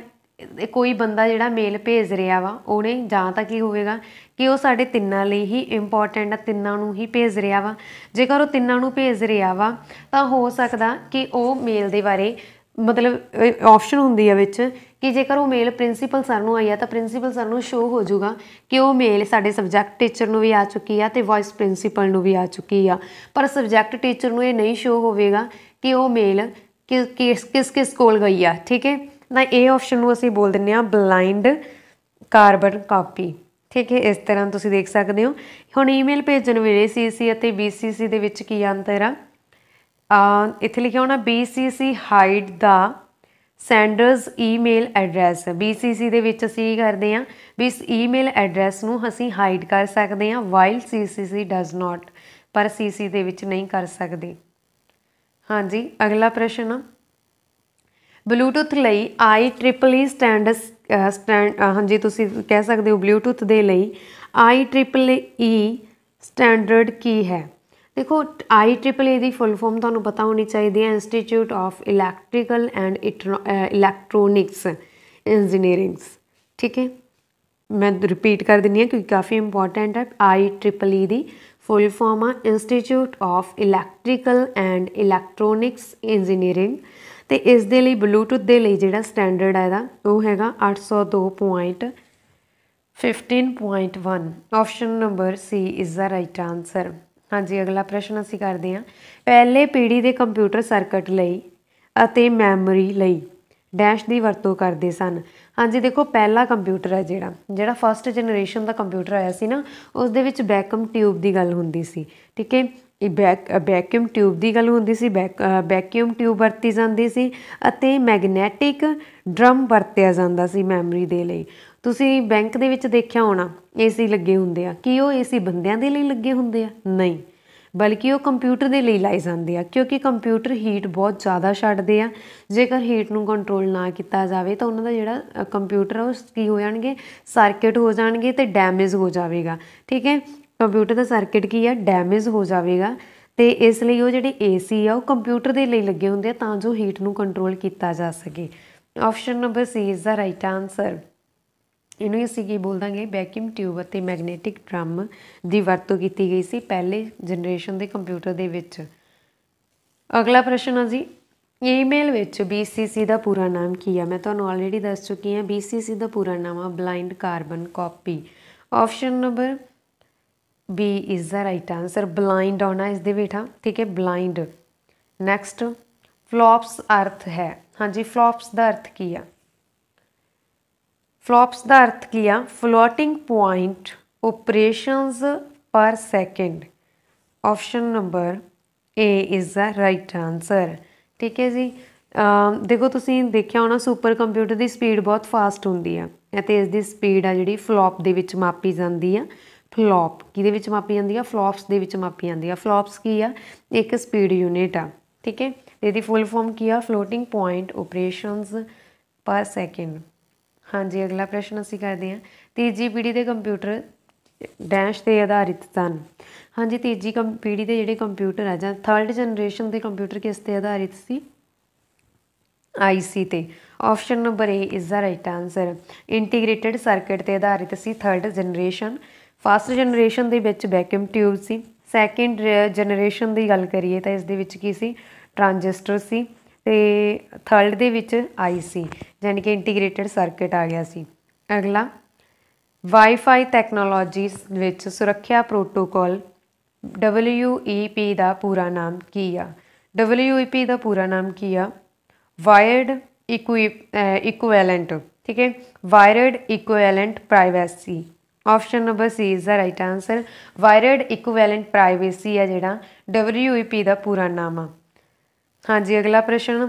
ਕੋਈ ਬੰਦਾ ਜਿਹੜਾ ਮੇਲ ਭੇਜ ਰਿਹਾ ਵਾ ਉਹਨੇ ਜਾਂ ਤਾਂ ਕੀ ਹੋਵੇਗਾ ਕਿ ਉਹ ਸਾਡੇ ਤਿੰਨਾਂ ਲਈ ਹੀ ਇੰਪੋਰਟੈਂਟ ਆ ਤਿੰਨਾਂ ਨੂੰ ਹੀ ਭੇਜ ਰਿਹਾ ਵਾ ਜੇਕਰ ਉਹ ਤਿੰਨਾਂ ਨੂੰ ਭੇਜ ਰਿਹਾ ਵਾ ਤਾਂ ਹੋ ਸਕਦਾ ਕਿ ਉਹ ਮੇਲ ਦੇ ਬਾਰੇ ਮਤਲਬ ਆਪਸ਼ਨ ਹੁੰਦੀ ਆ ਵਿੱਚ ਕਿ ਜੇਕਰ ਉਹ ਮੇਲ ਪ੍ਰਿੰਸੀਪਲ ਸਰ ਨੂੰ ਆਈ ਆ ਤਾਂ ਪ੍ਰਿੰਸੀਪਲ ਸਰ ਨੂੰ ਸ਼ੋ ਹੋ ਜਾਊਗਾ ਕਿ ਉਹ ਮੇਲ ਸਾਡੇ ਸਬਜੈਕਟ ਟੀਚਰ ਨੂੰ ਵੀ ਆ ਚੁੱਕੀ ਆ ਤੇ ਵਾਈਸ ਪ੍ਰਿੰਸੀਪਲ ਨੂੰ ਵੀ ਆ ਚੁੱਕੀ ਆ ਪਰ ਸਬਜੈਕਟ ਟੀਚਰ ਨੂੰ ਇਹ ਨਹੀਂ ਸ਼ੋ ਹੋਵੇਗਾ ਕਿ ਉਹ ਮੇਲ ਕਿਸ ਕਿਸ ਕਿਸ ਕੋਲ ਗਈ ਆ ਠੀਕ ਹੈ ਤਾਂ ਇਹ ਆਪਸ਼ਨ ਨੂੰ ਅਸੀਂ ਬੋਲ ਦਿੰਨੇ ਆ ਬਲਾਈਂਡ ਕਾਰਬਨ ਕਾਪੀ ਠੀਕ ਹੈ ਇਸ ਤਰ੍ਹਾਂ ਤੁਸੀਂ ਦੇਖ ਸਕਦੇ ਹੋ ਹੁਣ ਈਮੇਲ ਭੇਜਣ ਵੇਲੇ ਸੀਸੀ ਅਤੇ ਬੀਸੀਸੀ ਦੇ ਵਿੱਚ ਕੀ ਅੰਤਰ ਆ ਆ ਇੱਥੇ ਲਿਖਿਆ ਹੋਣਾ BCC hide the sender's email address BCC ਦੇ ਵਿੱਚ ਅਸੀਂ ਕੀ ਕਰਦੇ ਆ ਵੀ ਇਸ ਈਮੇਲ ਐਡਰੈਸ ਨੂੰ ਅਸੀਂ ਹਾਈਡ ਕਰ ਸਕਦੇ ਆ ਵਾਈਲ CCC ਡਸ ਨਾਟ ਪਰ CC ਦੇ ਵਿੱਚ ਨਹੀਂ ਕਰ ਸਕਦੇ ਹਾਂਜੀ ਅਗਲਾ ਪ੍ਰਸ਼ਨ ਆ ਬਲੂਟੁੱਥ ਲਈ I triple E stand stand ਹਾਂਜੀ ਤੁਸੀਂ ਕਹਿ ਸਕਦੇ ਹੋ ਬਲੂਟੁੱਥ ਦੇ ਲਈ ਆਈ ਟ੍ਰਿਪਲ ਈ ਸਟੈਂਡਰਡ ਕੀ ਹੈ ਦੇਖੋ ਆਈ ਟ੍ਰਿਪਲ ਈ ਦੀ ਫੁੱਲ ਫਾਰਮ ਤੁਹਾਨੂੰ ਪਤਾ ਹੋਣੀ ਚਾਹੀਦੀ ਹੈ institute of electrical and electronics engineerings ਠੀਕ ਹੈ ਮੈਂ ਰਿਪੀਟ ਕਰ ਦਿੰਨੀ ਹਾਂ ਕਿਉਂਕਿ ਕਾਫੀ ਇੰਪੋਰਟੈਂਟ ਹੈ ਆਈ ਟ੍ਰਿਪਲ ਈ ਦੀ ਫੁੱਲ ਫਾਰਮ ਆ institute of electrical and electronics engineering ਤੇ ਇਸ ਦੇ ਲਈ ਬਲੂਟੁੱਥ ਦੇ ਲਈ ਜਿਹੜਾ ਸਟੈਂਡਰਡ ਆ ਇਹਦਾ ਉਹ ਹੈਗਾ 802.15.1 option number C is the right answer ਹਾਂਜੀ ਅਗਲਾ ਪ੍ਰਸ਼ਨ ਅਸੀਂ ਕਰਦੇ ਹਾਂ ਪਹਿਲੇ ਪੀੜ੍ਹੀ ਦੇ ਕੰਪਿਊਟਰ ਸਰਕਟ ਲਈ ਅਤੇ ਮੈਮਰੀ ਲਈ ਡੈਸ਼ ਦੀ ਵਰਤੋਂ ਕਰਦੇ ਸਨ ਹਾਂਜੀ ਦੇਖੋ ਪਹਿਲਾ ਕੰਪਿਊਟਰ ਹੈ ਜਿਹੜਾ ਜਿਹੜਾ ਫਰਸਟ ਜਨਰੇਸ਼ਨ ਦਾ ਕੰਪਿਊਟਰ ਆਇਆ ਸੀ ਨਾ ਉਸ ਦੇ ਵਿੱਚ ਬੈਕਮ ਟਿਊਬ ਦੀ ਗੱਲ ਹੁੰਦੀ ਸੀ ਠੀਕ ਹੈ ਇਹ ਬੈਕ ਵੈਕਿਊਮ ਟਿਊਬ ਦੀ ਗੱਲ ਹੁੰਦੀ ਸੀ ਵੈਕਿਊਮ ਟਿਊਬ ਵਰਤੀ ਜਾਂਦੀ ਸੀ ਅਤੇ ਮੈਗਨੈਟਿਕ ਡਰਮ ਵਰਤਿਆ ਜਾਂਦਾ ਸੀ ਮੈਮਰੀ ਦੇ ਲਈ ਤੁਸੀਂ ਬੈਂਕ ਦੇ ਵਿੱਚ ਦੇਖਿਆ ਹੋਣਾ ਏਸੀ ਲੱਗੇ ਹੁੰਦੇ ਆ ਕੀ ਉਹ ਏਸੀ ਬੰਦਿਆਂ ਦੇ ਲਈ ਲੱਗੇ ਹੁੰਦੇ ਆ ਨਹੀਂ ਬਲਕਿ ਉਹ ਕੰਪਿਊਟਰ ਦੇ ਲਈ ਲਾਏ ਜਾਂਦੇ ਆ ਕਿਉਂਕਿ ਕੰਪਿਊਟਰ ਹੀਟ ਬਹੁਤ ਜ਼ਿਆਦਾ ਛੱਡਦੇ ਆ ਜੇਕਰ ਹੀਟ ਨੂੰ ਕੰਟਰੋਲ ਨਾ ਕੀਤਾ ਜਾਵੇ ਤਾਂ ਉਹਨਾਂ ਦਾ ਜਿਹੜਾ ਕੰਪਿਊਟਰ ਆ ਉਹ ਕੀ ਹੋ ਜਾਣਗੇ ਸਰਕਟ ਹੋ ਜਾਣਗੇ ਤੇ ਡੈਮੇਜ ਹੋ ਜਾਵੇਗਾ ਠੀਕ ਹੈ ਕੰਪਿਊਟਰ ਦਾ ਸਰਕਟ ਕੀ ਆ ਡੈਮੇਜ ਹੋ ਜਾਵੇਗਾ ਤੇ ਇਸ ਲਈ ਉਹ ਜਿਹੜੇ ਏਸੀ ਆ ਉਹ ਕੰਪਿਊਟਰ ਦੇ ਲਈ ਲੱਗੇ ਹੁੰਦੇ ਆ ਤਾਂ ਜੋ ਹੀਟ ਨੂੰ ਕੰਟਰੋਲ ਕੀਤਾ ਜਾ ਸਕੇ option number C is the right answer ਇਹਨੂੰ ਅਸੀਂ ਕੀ ਬੋਲਦਾਂਗੇ ਵੈਕਿਊਮ ਟਿਊਬ ਅਤੇ ਮੈਗਨੇਟਿਕ ਡਰਮ ਦੀ ਵਰਤੋਂ ਕੀਤੀ ਗਈ ਸੀ ਪਹਿਲੇ ਜਨਰੇਸ਼ਨ ਦੇ ਕੰਪਿਊਟਰ ਦੇ ਵਿੱਚ ਅਗਲਾ ਪ੍ਰਸ਼ਨ ਆ ਜੀ ਈਮੇਲ ਵਿੱਚ BCC ਦਾ ਪੂਰਾ ਨਾਮ ਕੀ ਆ ਮੈਂ ਤੁਹਾਨੂੰ ਆਲਰੇਡੀ ਦੱਸ ਚੁੱਕੀ ਹਾਂ BCC ਦਾ ਪੂਰਾ ਨਾਮ ਆ blind carbon copy option number B is the right answer blind ਆਉਣਾ ਇਸ ਦੇ ਬੇਟਾ ਠੀਕ ਹੈ ਬਲਾਈਂਡ ਨੈਕਸਟ ਫਲॉप्स ਅਰਥ ਹੈ ਹਾਂਜੀ ਫਲॉप्स ਦਾ ਅਰਥ ਕੀ ਆ ਫਲॉप्स ਦਾ ਅਰਥ ਕੀ ਆ floating point operations per second option number a is the right answer ਠੀਕ ਹੈ ਜੀ ਦੇਖੋ ਤੁਸੀਂ ਦੇਖਿਆ ਹੋਣਾ ਸੁਪਰ ਕੰਪਿਊਟਰ ਦੀ ਸਪੀਡ ਬਹੁਤ ਫਾਸਟ ਹੁੰਦੀ ਆ ਅਤੇ ਇਸ ਦੀ ਸਪੀਡ ਆ ਜਿਹੜੀ ਫਲॉप ਦੇ ਵਿੱਚ ਮਾਪੀ ਜਾਂਦੀ ਆ ਫਲੌਪ ਕਿਹਦੇ ਵਿੱਚ ਮਾਪੀ ਜਾਂਦੀ ਆ ਫਲੌਪਸ ਦੇ ਵਿੱਚ ਮਾਪੀ ਜਾਂਦੀ ਆ ਫਲੌਪਸ ਕੀ ਆ ਇੱਕ ਸਪੀਡ ਯੂਨਿਟ ਆ ਠੀਕ ਹੈ ਇਹਦੀ ਫੁੱਲ ਫਾਰਮ ਕੀ ਆ floating point operations per second ਹਾਂਜੀ ਅਗਲਾ ਪ੍ਰਸ਼ਨ ਅਸੀਂ ਕਰਦੇ ਹਾਂ ਤੀਜੀ ਪੀੜ੍ਹੀ ਦੇ ਕੰਪਿਊਟਰ ਡੈਸ਼ ਤੇ ਆਧਾਰਿਤ ਸਨ ਹਾਂਜੀ ਤੀਜੀ ਪੀੜ੍ਹੀ ਦੇ ਜਿਹੜੇ ਕੰਪਿਊਟਰ ਆ ਜਾਂ ਥਰਡ ਜਨਰੇਸ਼ਨ ਦੇ ਕੰਪਿਊਟਰ ਕਿਸ ਤੇ ਆਧਾਰਿਤ ਸੀ ਆਈਸੀ ਤੇ option number A is the right answer integrated circuit ਤੇ ਆਧਾਰਿਤ ਸੀ ਥਰਡ ਜਨਰੇਸ਼ਨ ਫਸਟ ਜਨਰੇਸ਼ਨ ਦੇ ਵਿੱਚ ਵੈਕਿਊਮ ਟਿਊਬ ਸੀ ਸੈਕਿੰਡ ਜਨਰੇਸ਼ਨ ਦੀ ਗੱਲ ਕਰੀਏ ਤਾਂ ਇਸ ਦੇ ਵਿੱਚ ਕੀ ਸੀ ਟਰਾਂਜਿਸਟਰ ਸੀ ਤੇ ਥਰਡ ਦੇ ਵਿੱਚ ਆਈ ਸੀ ਯਾਨੀ ਕਿ ਇੰਟੀਗ੍ਰੇਟਿਡ ਸਰਕਟ ਆ ਗਿਆ ਸੀ ਅਗਲਾ ਵਾਈਫਾਈ ਟੈਕਨੋਲੋਜੀਸ ਵਿੱਚ ਸੁਰੱਖਿਆ ਪ੍ਰੋਟੋਕਾਲ WEP ਦਾ ਪੂਰਾ ਨਾਮ ਕੀ ਆ WEP ਦਾ ਪੂਰਾ ਨਾਮ ਕੀ ਆ ਵਾਇਰਡ ਇਕੁਇਵੈਲੈਂਟ ਠੀਕ ਹੈ wired equivalent privacy option number C is the right answer wired equivalent privacy ਹੈ ਜਿਹੜਾ WEP ਦਾ ਪੂਰਾ ਨਾਮ ਆ ਹਾਂਜੀ ਅਗਲਾ ਪ੍ਰਸ਼ਨ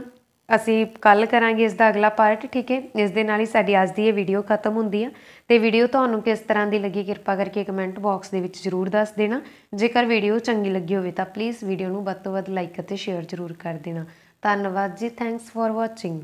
ਅਸੀਂ ਕੱਲ ਕਰਾਂਗੇ ਇਸ ਦਾ ਅਗਲਾ ਪਾਰਟ ਠੀਕ ਹੈ ਇਸ ਦੇ ਨਾਲ ਹੀ ਸਾਡੀ ਅੱਜ ਦੀ ਇਹ ਵੀਡੀਓ ਖਤਮ ਹੁੰਦੀ ਆ ਤੇ ਵੀਡੀਓ ਤੁਹਾਨੂੰ ਕਿਸ ਤਰ੍ਹਾਂ ਦੀ ਲੱਗੀ ਕਿਰਪਾ ਕਰਕੇ ਕਮੈਂਟ ਬਾਕਸ ਦੇ ਵਿੱਚ ਜ਼ਰੂਰ ਦੱਸ ਦੇਣਾ ਜੇਕਰ ਵੀਡੀਓ ਚੰਗੀ ਲੱਗੀ ਹੋਵੇ ਤਾਂ ਪਲੀਜ਼ ਵੀਡੀਓ ਨੂੰ ਵੱਧ ਤੋਂ ਵੱਧ ਲਾਈਕ ਅਤੇ ਸ਼ੇਅਰ ਜ਼ਰੂਰ ਕਰ ਦੇਣਾ ਧੰਨਵਾਦ ਜੀ ਥੈਂਕਸ ਫਾਰ ਵਾਚਿੰਗ